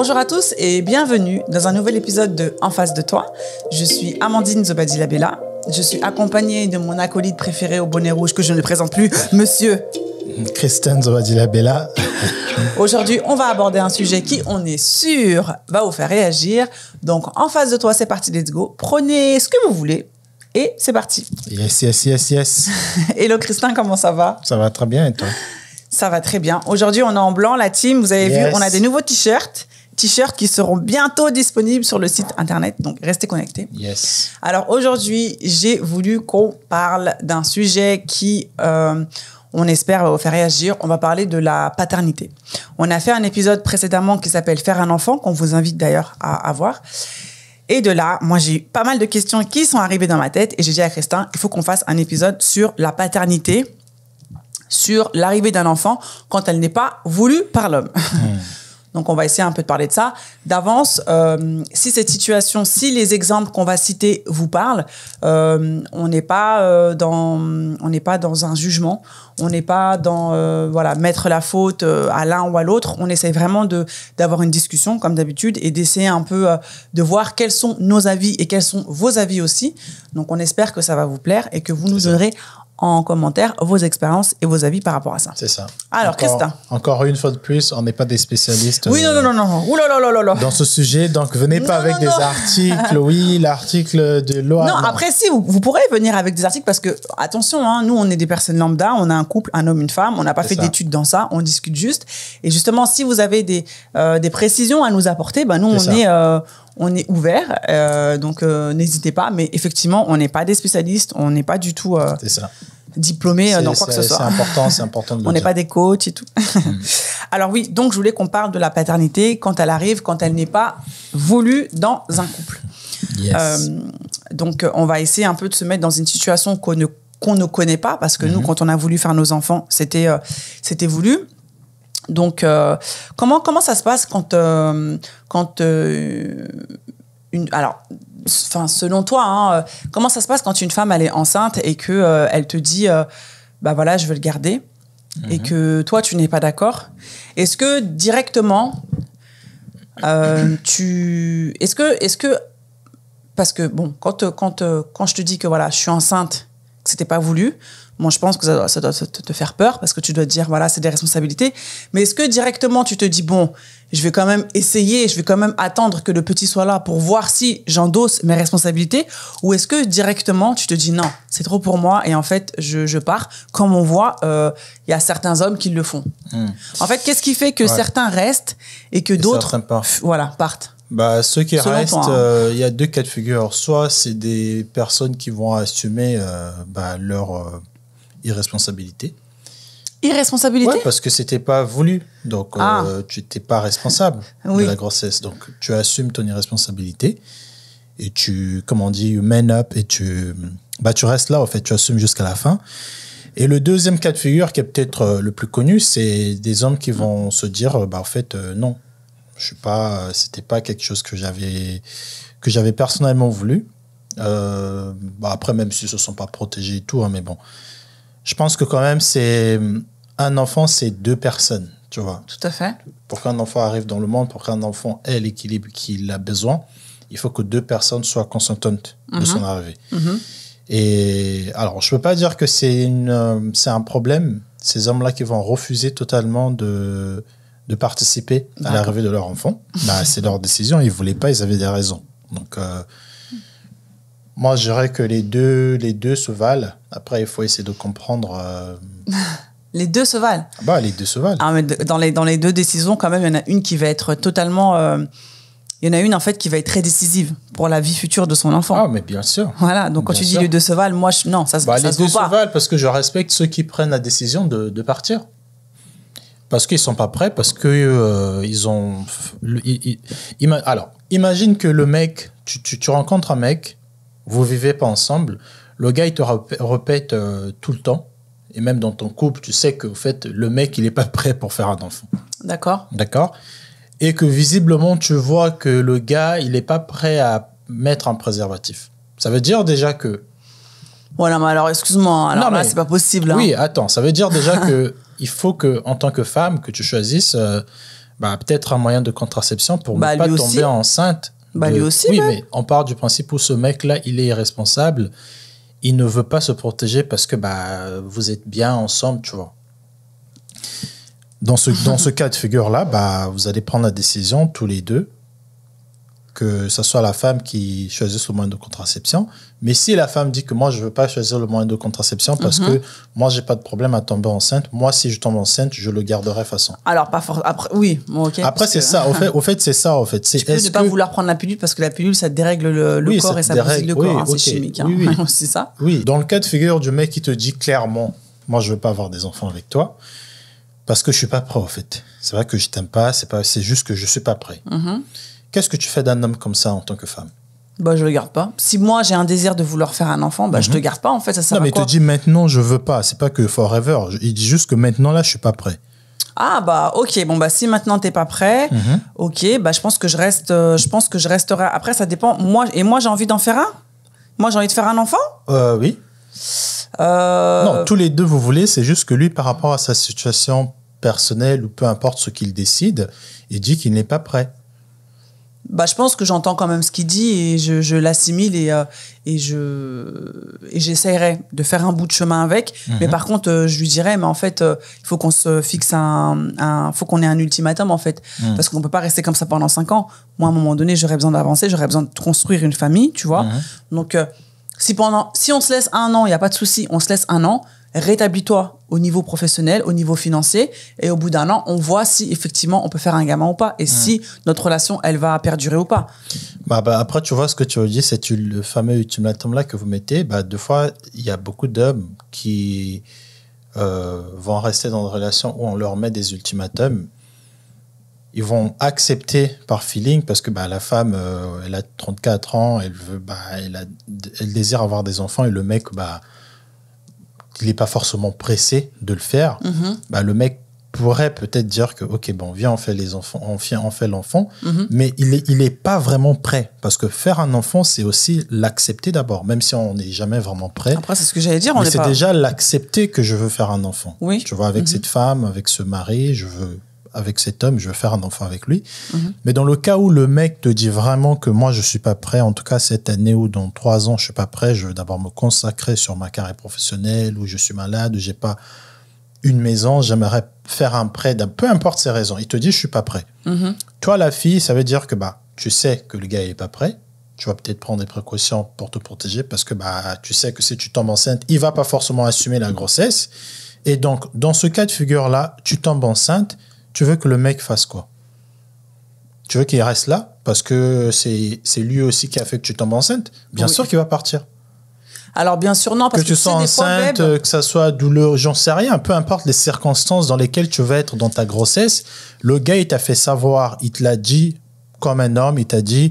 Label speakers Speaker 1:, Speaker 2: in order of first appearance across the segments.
Speaker 1: Bonjour à tous et bienvenue dans un nouvel épisode de En face de toi. Je suis Amandine zobadi Je suis accompagnée de mon acolyte préféré au bonnet rouge que je ne présente plus, monsieur.
Speaker 2: Christian zobadi
Speaker 1: Aujourd'hui, on va aborder un sujet qui, on est sûr, va vous faire réagir. Donc, en face de toi, c'est parti, let's go. Prenez ce que vous voulez, et c'est parti.
Speaker 2: Yes, yes, yes, yes.
Speaker 1: Hello Christin, comment ça va
Speaker 2: Ça va très bien et toi
Speaker 1: Ça va très bien. Aujourd'hui, on est en blanc, la team. Vous avez vu, on a des nouveaux t-shirts t-shirts qui seront bientôt disponibles sur le site internet. Donc, restez connectés. Yes. Alors, aujourd'hui, j'ai voulu qu'on parle d'un sujet qui, euh, on espère, vous faire réagir. On va parler de la paternité. On a fait un épisode précédemment qui s'appelle Faire un enfant, qu'on vous invite d'ailleurs à, voir. Et de là, moi, j'ai eu pas mal de questions qui sont arrivées dans ma tête et j'ai dit à Christin, il faut qu'on fasse un épisode sur la paternité, sur l'arrivée d'un enfant quand elle n'est pas voulue par l'homme. Hmm. Donc, on va essayer un peu de parler de ça. D'avance, euh, si cette situation, si les exemples qu'on va citer vous parlent, euh, on n'est pas euh, dans, on n'est pas dans un jugement, on n'est pas dans voilà mettre la faute à l'un ou à l'autre. On essaie vraiment de d'avoir une discussion comme d'habitude et d'essayer un peu de voir quels sont nos avis et quels sont vos avis aussi. Donc, on espère que ça va vous plaire et que vous nous donnerez en commentaire vos expériences et vos avis
Speaker 2: par rapport à ça. C'est ça. Alors, Christin. Encore une fois de plus, on n'est pas des spécialistes. Oui, non, euh, non, non, non. Ouh là là Dans ce sujet, donc venez pas avec des articles. Oui, l'article de loi. Non, après,
Speaker 1: si, vous, pourrez venir avec des articles parce que, attention, hein, nous, on est des personnes lambda, on a un couple, un homme, une femme, on n'a pas fait d'études dans ça, on discute juste. Et justement, si vous avez des, euh, des précisions à nous apporter, ben nous, on est euh, on est ouvert, euh, donc euh, n'hésitez pas. Mais effectivement, on n'est pas des spécialistes, on n'est pas du tout euh, diplômé euh, dans quoi que ce soit. C'est important,
Speaker 2: c'est important. on n'est pas
Speaker 1: des coachs et tout. Hmm. Alors oui, donc je voulais qu'on parle de la paternité quand elle arrive, quand elle n'est pas voulue dans un couple. donc on va essayer un peu de se mettre dans une situation qu'on ne, qu'on ne connaît pas parce que nous, mhm. quand on a voulu faire nos enfants, c'était c'était voulu. Donc, comment, comment ça se passe quand, quand euh, une, alors, enfin, selon toi, hein, euh, comment ça se passe quand une femme elle est enceinte et que euh, elle te dit, bah voilà, je veux le garder, et mhm. que toi tu n'es pas d'accord. Est-ce que directement, tu, est-ce que, est que, parce que bon, quand je te dis que voilà, je suis enceinte, que c'était pas voulu, moi, je pense que ça, doit te, faire peur parce que tu dois te dire, voilà, c'est des responsabilités. Mais est-ce que directement tu te dis, bon, je vais quand même essayer, je vais quand même attendre que le petit soit là pour voir si j'endosse mes responsabilités Ou est-ce que directement tu te dis, non, c'est trop pour moi et en fait, je, je pars Comme on voit, il euh, y a certains hommes qui le font. Hmm. En fait, qu'est-ce qui fait que certains restent et que d'autres partent. Voilà, partent
Speaker 2: bah, ceux qui restent, il hein. euh, y a deux cas de figure. Soit c'est des personnes qui vont assumer euh, bah, leur irresponsabilité.
Speaker 1: Irresponsabilité
Speaker 2: parce que c'était pas voulu. Donc, euh, ah. tu n'étais pas responsable de la grossesse. Donc, tu assumes ton irresponsabilité et tu, comme on dit, you man up et tu, bah, tu restes là, en fait, tu assumes jusqu'à la fin. Et le deuxième cas de figure, qui est peut-être euh, le plus connu, c'est des hommes qui vont se dire, euh, bah, en fait, non, je suis pas, c'était pas quelque chose que j'avais, que j'avais personnellement voulu. Bah, après, même si se sont pas protégés et tout, hein, mais bon, je pense que quand même, c'est un enfant, c'est deux personnes, tu vois. Tout à fait. Pour qu'un enfant arrive dans le monde, pour qu'un enfant ait l'équilibre qu'il a besoin, il faut que deux personnes soient consentantes de son mhm. arrivée. Mhm. Et alors, je peux pas dire que c'est euh, c'est un problème. Ces hommes-là qui vont refuser totalement de de participer à l'arrivée de leur enfant, bah, c'est leur décision. Ils voulaient pas, ils avaient des raisons. Donc euh, moi, je dirais que les deux, les deux se valent. Après, il faut essayer de comprendre.
Speaker 1: Euh,
Speaker 2: les deux se valent. Ah bah, les deux se valent.
Speaker 1: Ah, mais dans, les, dans les deux décisions, quand même, il y en a une qui va être totalement. Euh, il y en a une, en fait, qui va être très décisive pour la vie future de son enfant. Ah, mais bien sûr. Voilà, donc quand tu dis les deux se valent, moi, je- non, ça, bah, se- Bah, les deux se
Speaker 2: valent parce que je respecte ceux qui prennent la décision de, de partir. Parce qu'ils sont pas prêts, parce que euh, ils ont. alors, imagine que le mec, tu, tu rencontres un mec, vous vivez pas ensemble, le gars, il te répète euh, tout le temps. Et même dans ton couple, tu sais qu'au fait, le mec, il n'est pas prêt pour faire un enfant. D'accord. D'accord. Et que visiblement, tu vois que le gars, il n'est pas prêt à mettre un préservatif. Ça veut dire déjà que.
Speaker 1: Voilà, mais alors, excuse-moi, hein. alors non, c'est pas
Speaker 2: possible. Hein. Oui, attends, ça veut dire déjà que il faut que, en tant que femme, que tu choisisses euh, bah, peut-être un moyen de contraception pour bah, ne pas tomber enceinte. Bah, oui, mais on part du principe où ce mec-là, il est irresponsable. Il ne veut pas se protéger parce que bah, vous êtes bien ensemble, tu vois. Dans ce, dans ce cas de figure-là, bah, vous allez prendre la décision tous les deux que ce soit la femme qui choisisse le moyen de contraception. Mais si la femme dit que moi, je ne veux pas choisir le moyen de contraception parce mhm. que moi, je n'ai pas de problème à tomber enceinte, moi, si je tombe enceinte, je le garderai façon.
Speaker 1: Alors, pas forcément. Après, oui, ok. Après, c'est ça. Au fait, au
Speaker 2: fait c'est ça. Au fait. Tu peux ne pas
Speaker 1: vouloir prendre la pilule parce que la pilule, ça dérègle le, corps et ça dérègle... le oui, corps. Hein, c'est chimique. Hein. Oui,
Speaker 2: c'est ça. Oui. Dans le cas de figure du mec qui te dit clairement, moi, je ne veux pas avoir des enfants avec toi parce que je ne suis pas prêt, en fait. C'est vrai que je t'aime pas, c'est pas, c'est juste que je suis pas prêt. Mhm. Qu'est-ce que tu fais d'un homme comme ça en tant que femme
Speaker 1: bah, je le garde pas. Si moi j'ai un désir de vouloir faire un enfant, bah, je te mhm. garde pas en fait. Ça sert non, mais il te dit
Speaker 2: maintenant je veux pas. C'est pas que forever. Il dit juste que maintenant là je suis pas prêt.
Speaker 1: Ah bah ok bon bah si maintenant t'es pas prêt, mhm. ok bah je pense que je reste, euh, je pense que je resterai. Après ça dépend. Moi et moi j'ai envie d'en faire un. Moi j'ai envie de faire un enfant.
Speaker 2: Euh, oui. Euh, non tous les deux vous voulez. C'est juste que lui par rapport à sa situation personnelle ou peu importe ce qu'il décide, il dit qu'il n'est pas prêt
Speaker 1: bah, je pense que j'entends quand même ce qu'il dit et je, je l'assimile et, euh, et je et j'essaierai de faire un bout de chemin avec. Mhm. Mais par contre, euh, je lui dirais, mais en fait, euh, il faut qu'on se fixe un, faut qu'on ait un ultimatum en fait, mhm. parce qu'on peut pas rester comme ça pendant cinq ans. Moi, à un moment donné, j'aurais besoin d'avancer, j'aurais besoin de construire une famille, tu vois. Mhm. Donc, si pendant, si on se laisse un an, il y a pas de souci, on se laisse un an rétablis-toi au niveau professionnel, au niveau financier, et au bout d'un an, on voit si effectivement on peut faire un gamin ou pas, et si notre relation, elle va perdurer ou pas.
Speaker 2: Bah, bah après, tu vois, ce que tu dire c'est le fameux ultimatum-là que vous mettez. Bah, deux fois, il y a beaucoup d'hommes qui euh, vont rester dans une relation où on leur met des ultimatums. Ils vont accepter par feeling parce que bah, la femme, euh, elle a 34 ans, elle, veut, bah, elle désire avoir des enfants, et le mec, bah, il n'est pas forcément pressé de le faire, mhm. bah, le mec pourrait peut-être dire que ok bon viens on fait les enfants on fait, fait l'enfant mhm. mais il est il pas vraiment prêt parce que faire un enfant c'est aussi l'accepter d'abord même si on n'est jamais vraiment prêt après c'est ce que j'allais dire on c'est déjà l'accepter que je veux faire un enfant oui tu vois avec mhm. cette femme avec ce mari je veux avec cet homme, je veux faire un enfant avec lui. Mhm. Mais dans le cas où le mec te dit vraiment que moi, je suis pas prêt, en tout cas cette année ou dans trois ans, je suis pas prêt, je veux d'abord me consacrer sur ma carrière professionnelle, ou je suis malade, j'ai pas une maison, j'aimerais faire un prêt, peu importe ses raisons. Il te dit, je suis pas prêt. Mhm. Toi, la fille, ça veut dire que bah, tu sais que le gars, n'est est pas prêt. Tu vas peut-être prendre des précautions pour te protéger parce que bah, tu sais que si tu tombes enceinte, il va pas forcément assumer la grossesse. Et donc, dans ce cas de figure-là, tu tombes enceinte tu veux que le mec fasse quoi Tu veux qu'il reste là parce que c'est lui aussi qui a fait que tu tombes enceinte Bien sûr qu'il va partir.
Speaker 1: Alors bien sûr non parce que, tu, sois enceinte,
Speaker 2: que ça soit douleur, j'en sais rien, peu importe les circonstances dans lesquelles tu vas être dans ta grossesse, le gars il t'a fait savoir, il te l'a dit comme un homme, il t'a dit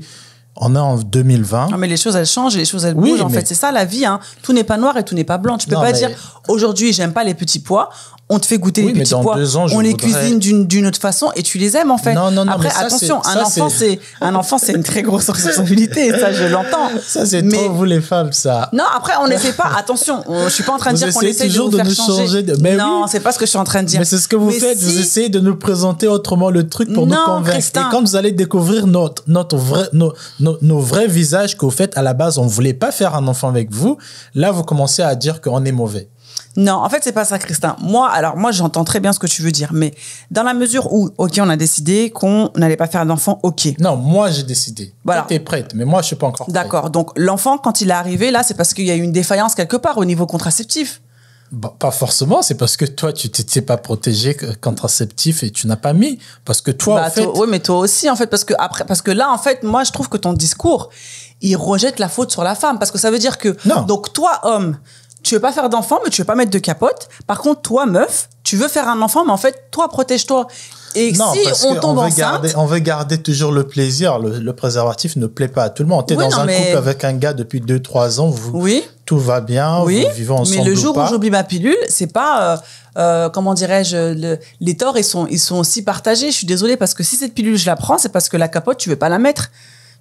Speaker 2: on est en 2020. Non,
Speaker 1: mais les choses, elles changent les choses, elles bougent. En fait, c'est ça la vie. Hein. Tout n'est pas noir et tout n'est pas blanc. Tu peux pas dire aujourd'hui, j'aime pas les petits pois on te fait goûter oui, les petits pois, on les cuisine d'une autre façon et tu les aimes en fait. Non, non, non, Après, attention, un, enfant, c'est... un enfant, c'est une très grosse responsabilité, ça je l'entends. Ça,
Speaker 2: c'est trop vous les femmes, ça.
Speaker 1: Non, après, on fait pas, attention, je suis pas en train de dire qu'on essaie toujours de, faire changer.
Speaker 2: non, c'est pas ce que je suis en train de dire. Mais c'est ce que vous faites, vous essayez de nous présenter autrement le truc pour nous convaincre. Et quand vous allez découvrir notre, notre vrai, nos, nos, vrais visages qu'au fait à la base, on voulait pas faire un enfant avec vous, là, vous commencez à dire qu'on est mauvais. Non, en fait, c'est pas ça, Christin. Moi, alors moi,
Speaker 1: j'entends très bien ce que tu veux dire, mais dans la mesure où, ok, on a décidé qu'on n'allait pas faire d'enfant, ok. Non, moi, j'ai décidé. Voilà. es prête, mais moi, je suis pas encore. prête. D'accord. Donc l'enfant, quand il est arrivé là, c'est parce qu'il y a eu une défaillance quelque part au niveau contraceptif.
Speaker 2: Bah, pas forcément, c'est parce que toi, tu t'étais pas protégé contraceptif et tu n'as pas mis. Parce que toi, bah, oui,
Speaker 1: mais toi aussi, en fait, parce que après, parce que là, en fait, moi, je trouve que ton discours, il rejette la faute sur la femme. Parce que ça veut dire que. Non. Donc, toi, homme, tu veux pas faire d'enfant, mais tu veux pas mettre de capote. Par contre, toi, meuf, tu veux faire un enfant, mais en fait, toi, protège-toi. Et si on tombe on veut enceinte, garder,
Speaker 2: on veut garder toujours le plaisir. Le, préservatif ne plaît pas à tout le monde. Tu es dans un couple avec un gars depuis 2-3 ans, vous, oui. tout va bien, oui, vous vivez ensemble. Mais le jour où j'oublie
Speaker 1: ma pilule, c'est pas euh, euh, comment dirais-je les torts, ils sont ils sont aussi partagés. Je suis désolée parce que si cette pilule je la prends, c'est parce que la capote tu veux pas la mettre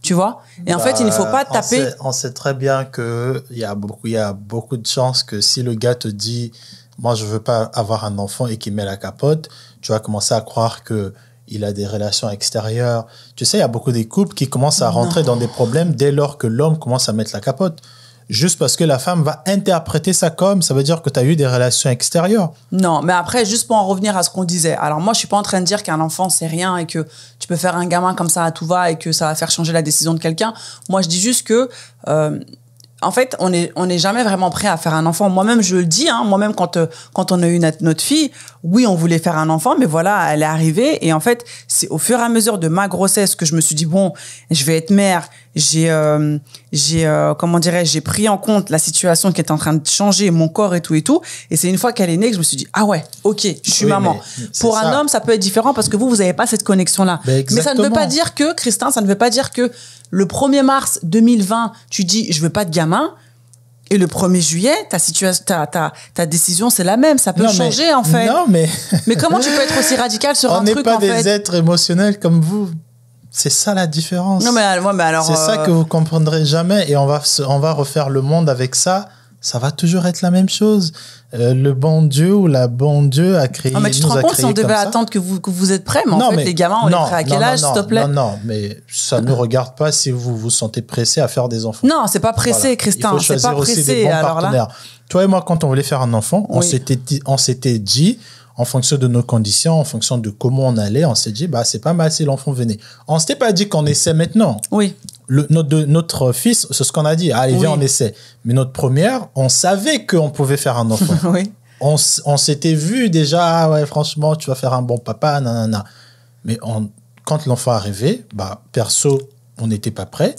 Speaker 1: tu vois Et en fait, il ne faut pas bah, taper.
Speaker 2: On sait, très bien qu'il y, a beaucoup, y a beaucoup de chances que si le gars te dit Moi, je ne veux pas avoir un enfant et qu'il met la capote, tu vas commencer à croire que il a des relations extérieures. Tu sais, il y a beaucoup des couples qui commencent à rentrer dans des problèmes dès lors que l'homme commence à mettre la capote juste parce que la femme va interpréter ça comme ça veut dire que tu as eu des relations extérieures.
Speaker 1: Non, mais après, juste pour en revenir à ce qu'on disait. Alors, moi, je suis pas en train de dire qu'un enfant, c'est rien et que tu peux faire un gamin comme ça à tout va et que ça va faire changer la décision de quelqu'un. Moi, je dis juste que. Euh, en fait, on n'est on jamais vraiment prêt à faire un enfant. Moi-même, je le dis, hein. moi-même, quand, euh, quand on a eu notre, notre, fille, oui, on voulait faire un enfant, mais voilà, elle est arrivée. Et en fait, c'est au fur et à mesure de ma grossesse que je me suis dit, bon, je vais être mère, j'ai euh, j'ai euh, comment dirais j'ai pris en compte la situation qui est en train de changer mon corps et tout et tout et c'est une fois qu'elle est née que je me suis dit ah ouais ok je suis maman pour un homme ça peut être différent parce que vous vous n'avez pas cette connexion là ben, mais ça ne veut pas dire que Christin ça ne veut pas dire que le 1er mars 2020 tu dis je veux pas de gamin et le 1er juillet, ta, situation, ta, ta, ta décision, c'est la même. Ça peut changer, en fait. Non, mais.
Speaker 2: mais comment tu peux être aussi radical sur un truc, en fait On n'est pas des êtres émotionnels comme vous. C'est ça la différence. C'est ça euh, que vous comprendrez jamais et on va, on va refaire le monde avec ça. Ça va toujours être la même chose. Euh, le bon Dieu ou la bon Dieu a créé. Non, ah, mais tu te rends compte on devait
Speaker 1: attendre que vous, vous êtes prêts, mais en fait, les gamins, on non, est à quel âge, s'il te plaît Non,
Speaker 2: mais ça ne regarde pas si vous vous sentez pressé à faire des enfants.
Speaker 1: Non, c'est pas pressé, Christian. Christin. C'est pas pressé. Aussi des bons partenaires.
Speaker 2: Toi et moi, quand on voulait faire un enfant, on on s'était dit en fonction de nos conditions, en fonction de comment on allait, on s'est dit, bah, c'est pas mal si l'enfant venait. On s'était pas dit qu'on essaie maintenant. Oui. Le, notre, notre fils, c'est ce qu'on a dit, allez, viens, on essaie. Mais notre première, on savait qu'on pouvait faire un enfant. oui. On, s'était vu déjà, ah ouais, franchement, tu vas faire un bon papa, nanana. Mais quand l'enfant arrivait, bah, perso, on n'était pas prêt.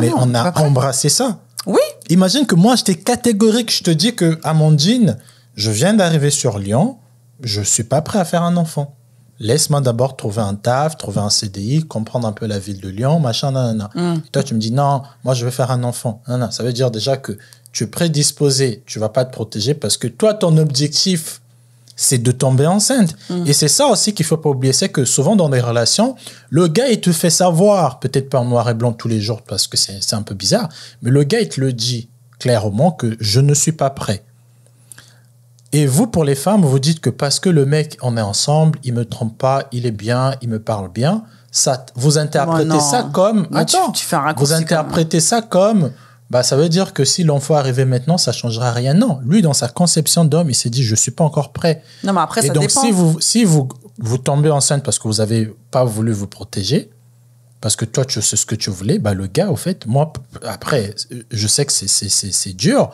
Speaker 1: mais on, a
Speaker 2: embrassé ça. Oui. Imagine que moi, j'étais catégorique. Je te dis que Amandine, je viens d'arriver sur Lyon je ne suis pas prêt à faire un enfant. Laisse-moi d'abord trouver un taf, trouver un CDI, comprendre un peu la ville de Lyon, machin, nanana. Mm. toi, tu me dis, non, moi, je veux faire un enfant. Ça veut dire déjà que tu es prédisposé, tu vas pas te protéger parce que toi, ton objectif, c'est de tomber enceinte. Mm. Et c'est ça aussi qu'il faut pas oublier, c'est que souvent dans les relations, le gars, il te fait savoir, peut-être pas en noir et blanc tous les jours parce que c'est un peu bizarre, mais le gars, il te le dit clairement que je ne suis pas prêt. Et vous, pour les femmes, vous dites que parce que le mec, on est ensemble, il me trompe pas, il est bien, il me parle bien. Ça, vous interprétez ça comme. attends, tu, Vous interprétez ça comme. Bah, ça veut dire que si l'enfant arrivé maintenant, ça changera rien. Non, lui, dans sa conception d'homme, il s'est dit, je suis pas encore prêt. Non, mais après, Et donc, si vous, si vous, vous tombez enceinte parce que vous avez pas voulu vous protéger, parce que toi, tu sais ce que tu voulais, bah, le gars, au fait, moi, après, je sais que c'est dur,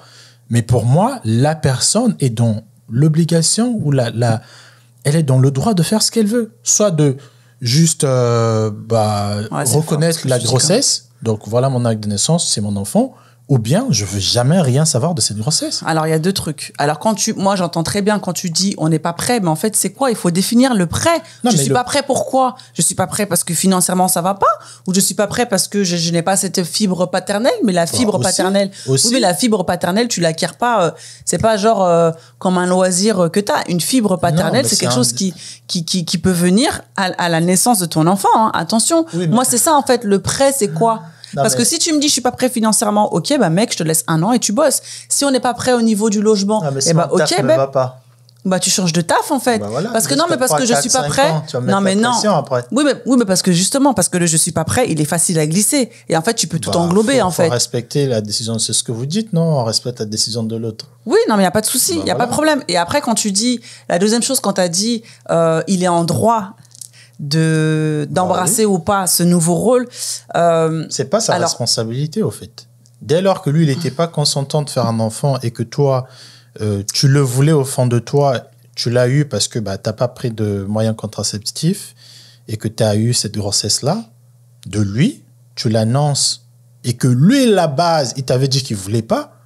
Speaker 2: mais pour moi, la personne est dans l'obligation ou la, la, elle est dans le droit de faire ce qu'elle veut. Soit de juste euh, bah, reconnaître la grossesse. Donc voilà mon acte de naissance, c'est mon enfant ou bien je veux jamais rien savoir de cette grossesse.
Speaker 1: Alors il y a deux trucs. Alors quand tu, moi j'entends très bien quand tu dis on n'est pas prêt, mais en fait c'est quoi Il faut définir le prêt. Non, je suis pas prêt pourquoi Je suis pas prêt parce que financièrement ça va pas, ou je suis pas prêt parce que je, n'ai pas cette fibre paternelle. Mais la bah, fibre paternelle, oui, la fibre paternelle tu l'acquiers pas. Euh, c'est pas genre euh, comme un loisir euh, que tu as. Une fibre paternelle c'est quelque chose qui, qui, qui peut venir à, la naissance de ton enfant. Hein. Attention. Moi c'est ça en fait le prêt c'est quoi parce que si tu me dis je suis pas prêt financièrement, ok, bah mec, je te laisse un an et tu bosses. Si on n'est pas prêt au niveau du logement, eh bah, ok, ben, bah, bah tu changes de taf en fait bah,
Speaker 2: parce que non mais parce que je je suis pas prêt tu vas non mais non
Speaker 1: oui mais oui mais parce que justement parce que le je suis pas
Speaker 2: prêt il est facile à glisser et en fait tu peux tout bah, englober en faut fait respecter la décision c'est ce que vous dites non on respecte la décision de l'autre
Speaker 1: oui non mais il y a pas de souci il bah, n'y y a pas de problème et après quand tu dis la deuxième chose quand tu as dit euh, il est en droit d'embrasser bah ou pas ce nouveau
Speaker 2: rôle. Euh, c'est pas sa responsabilité au fait. Dès lors que lui, il n'était pas consentant de faire un enfant et que toi, euh, tu le voulais au fond de toi, tu l'as eu parce que bah, tu n'as pas pris de moyens contraceptifs et que tu as eu cette grossesse-là, de lui, tu l'annonces et que lui, la base, il t'avait dit qu'il voulait pas,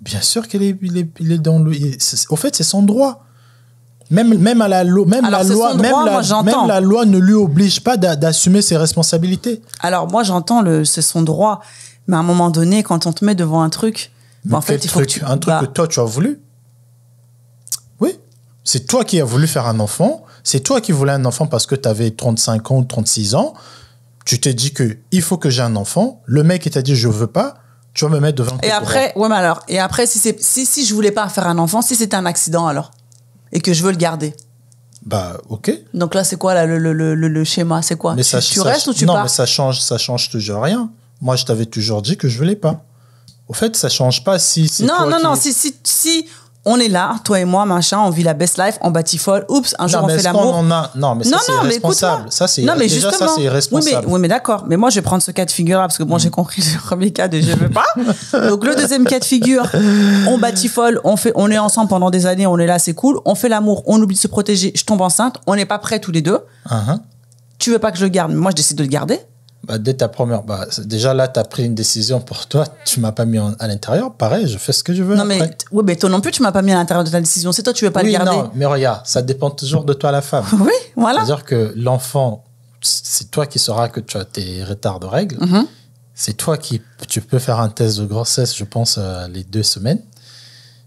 Speaker 2: bien sûr qu'il est, il est, dans lui, au fait, c'est son droit. Même, même, à la, lo même la loi, même, la, loi ne lui oblige pas d'assumer ses responsabilités.
Speaker 1: Alors moi j'entends le c'est son droit, mais à un moment donné quand on te met devant un truc,
Speaker 2: bah, en fait il faut que un truc bah que toi tu as voulu. Oui, c'est toi qui as voulu faire un enfant, c'est toi qui voulais un enfant parce que tu avais 35 ans, 36 ans, tu t'es dit que il faut que j'ai un enfant, le mec il t'a dit je veux pas, tu vas me mettre devant. Et
Speaker 1: après, ouais mais alors et après si c'est si si je voulais pas faire un enfant, si c'était un accident alors et que je veux le garder. Bah, ok. Donc là, c'est quoi là, le, le, le, schéma C'est quoi mais ça, tu, restes ou tu pars Non, mais
Speaker 2: ça change, ça change toujours rien. Moi, je t'avais toujours dit que je voulais pas. Au fait, ça change pas si. non, non, non. Si,
Speaker 1: si, si on est là, toi et moi, machin, on vit la best life, on folle, oups, un jour on fait l'amour. Non, mais ça c'est irresponsable. Ça c'est justement. ça c'est irresponsable. Oui mais, d'accord. Mais moi je vais prendre ce cas de figure là parce que bon, mm. j'ai compris le premier cas de je veux pas. Donc le deuxième cas de figure, on batifole, on fait on est ensemble pendant des années, on est là, c'est cool, on fait l'amour, on oublie de se protéger,
Speaker 2: je tombe enceinte, on n'est pas prêts tous les deux. Uh-huh. Tu veux pas que je garde, moi je décide de le garder bah, dès ta première, bah, déjà là, tu as pris une décision pour toi, tu m'as pas mis à l'intérieur, pareil, je fais ce que je veux. Non, mais,
Speaker 1: toi non plus, tu m'as pas mis à l'intérieur de ta décision, c'est toi, tu veux pas le garder. Non,
Speaker 2: mais regarde, ça dépend toujours de toi, la femme. oui, voilà. C'est-à-dire que l'enfant, c'est toi qui sauras que tu as tes retards de règles. Mm-hmm. C'est toi qui, tu peux faire un test de grossesse, je pense, euh, les deux semaines.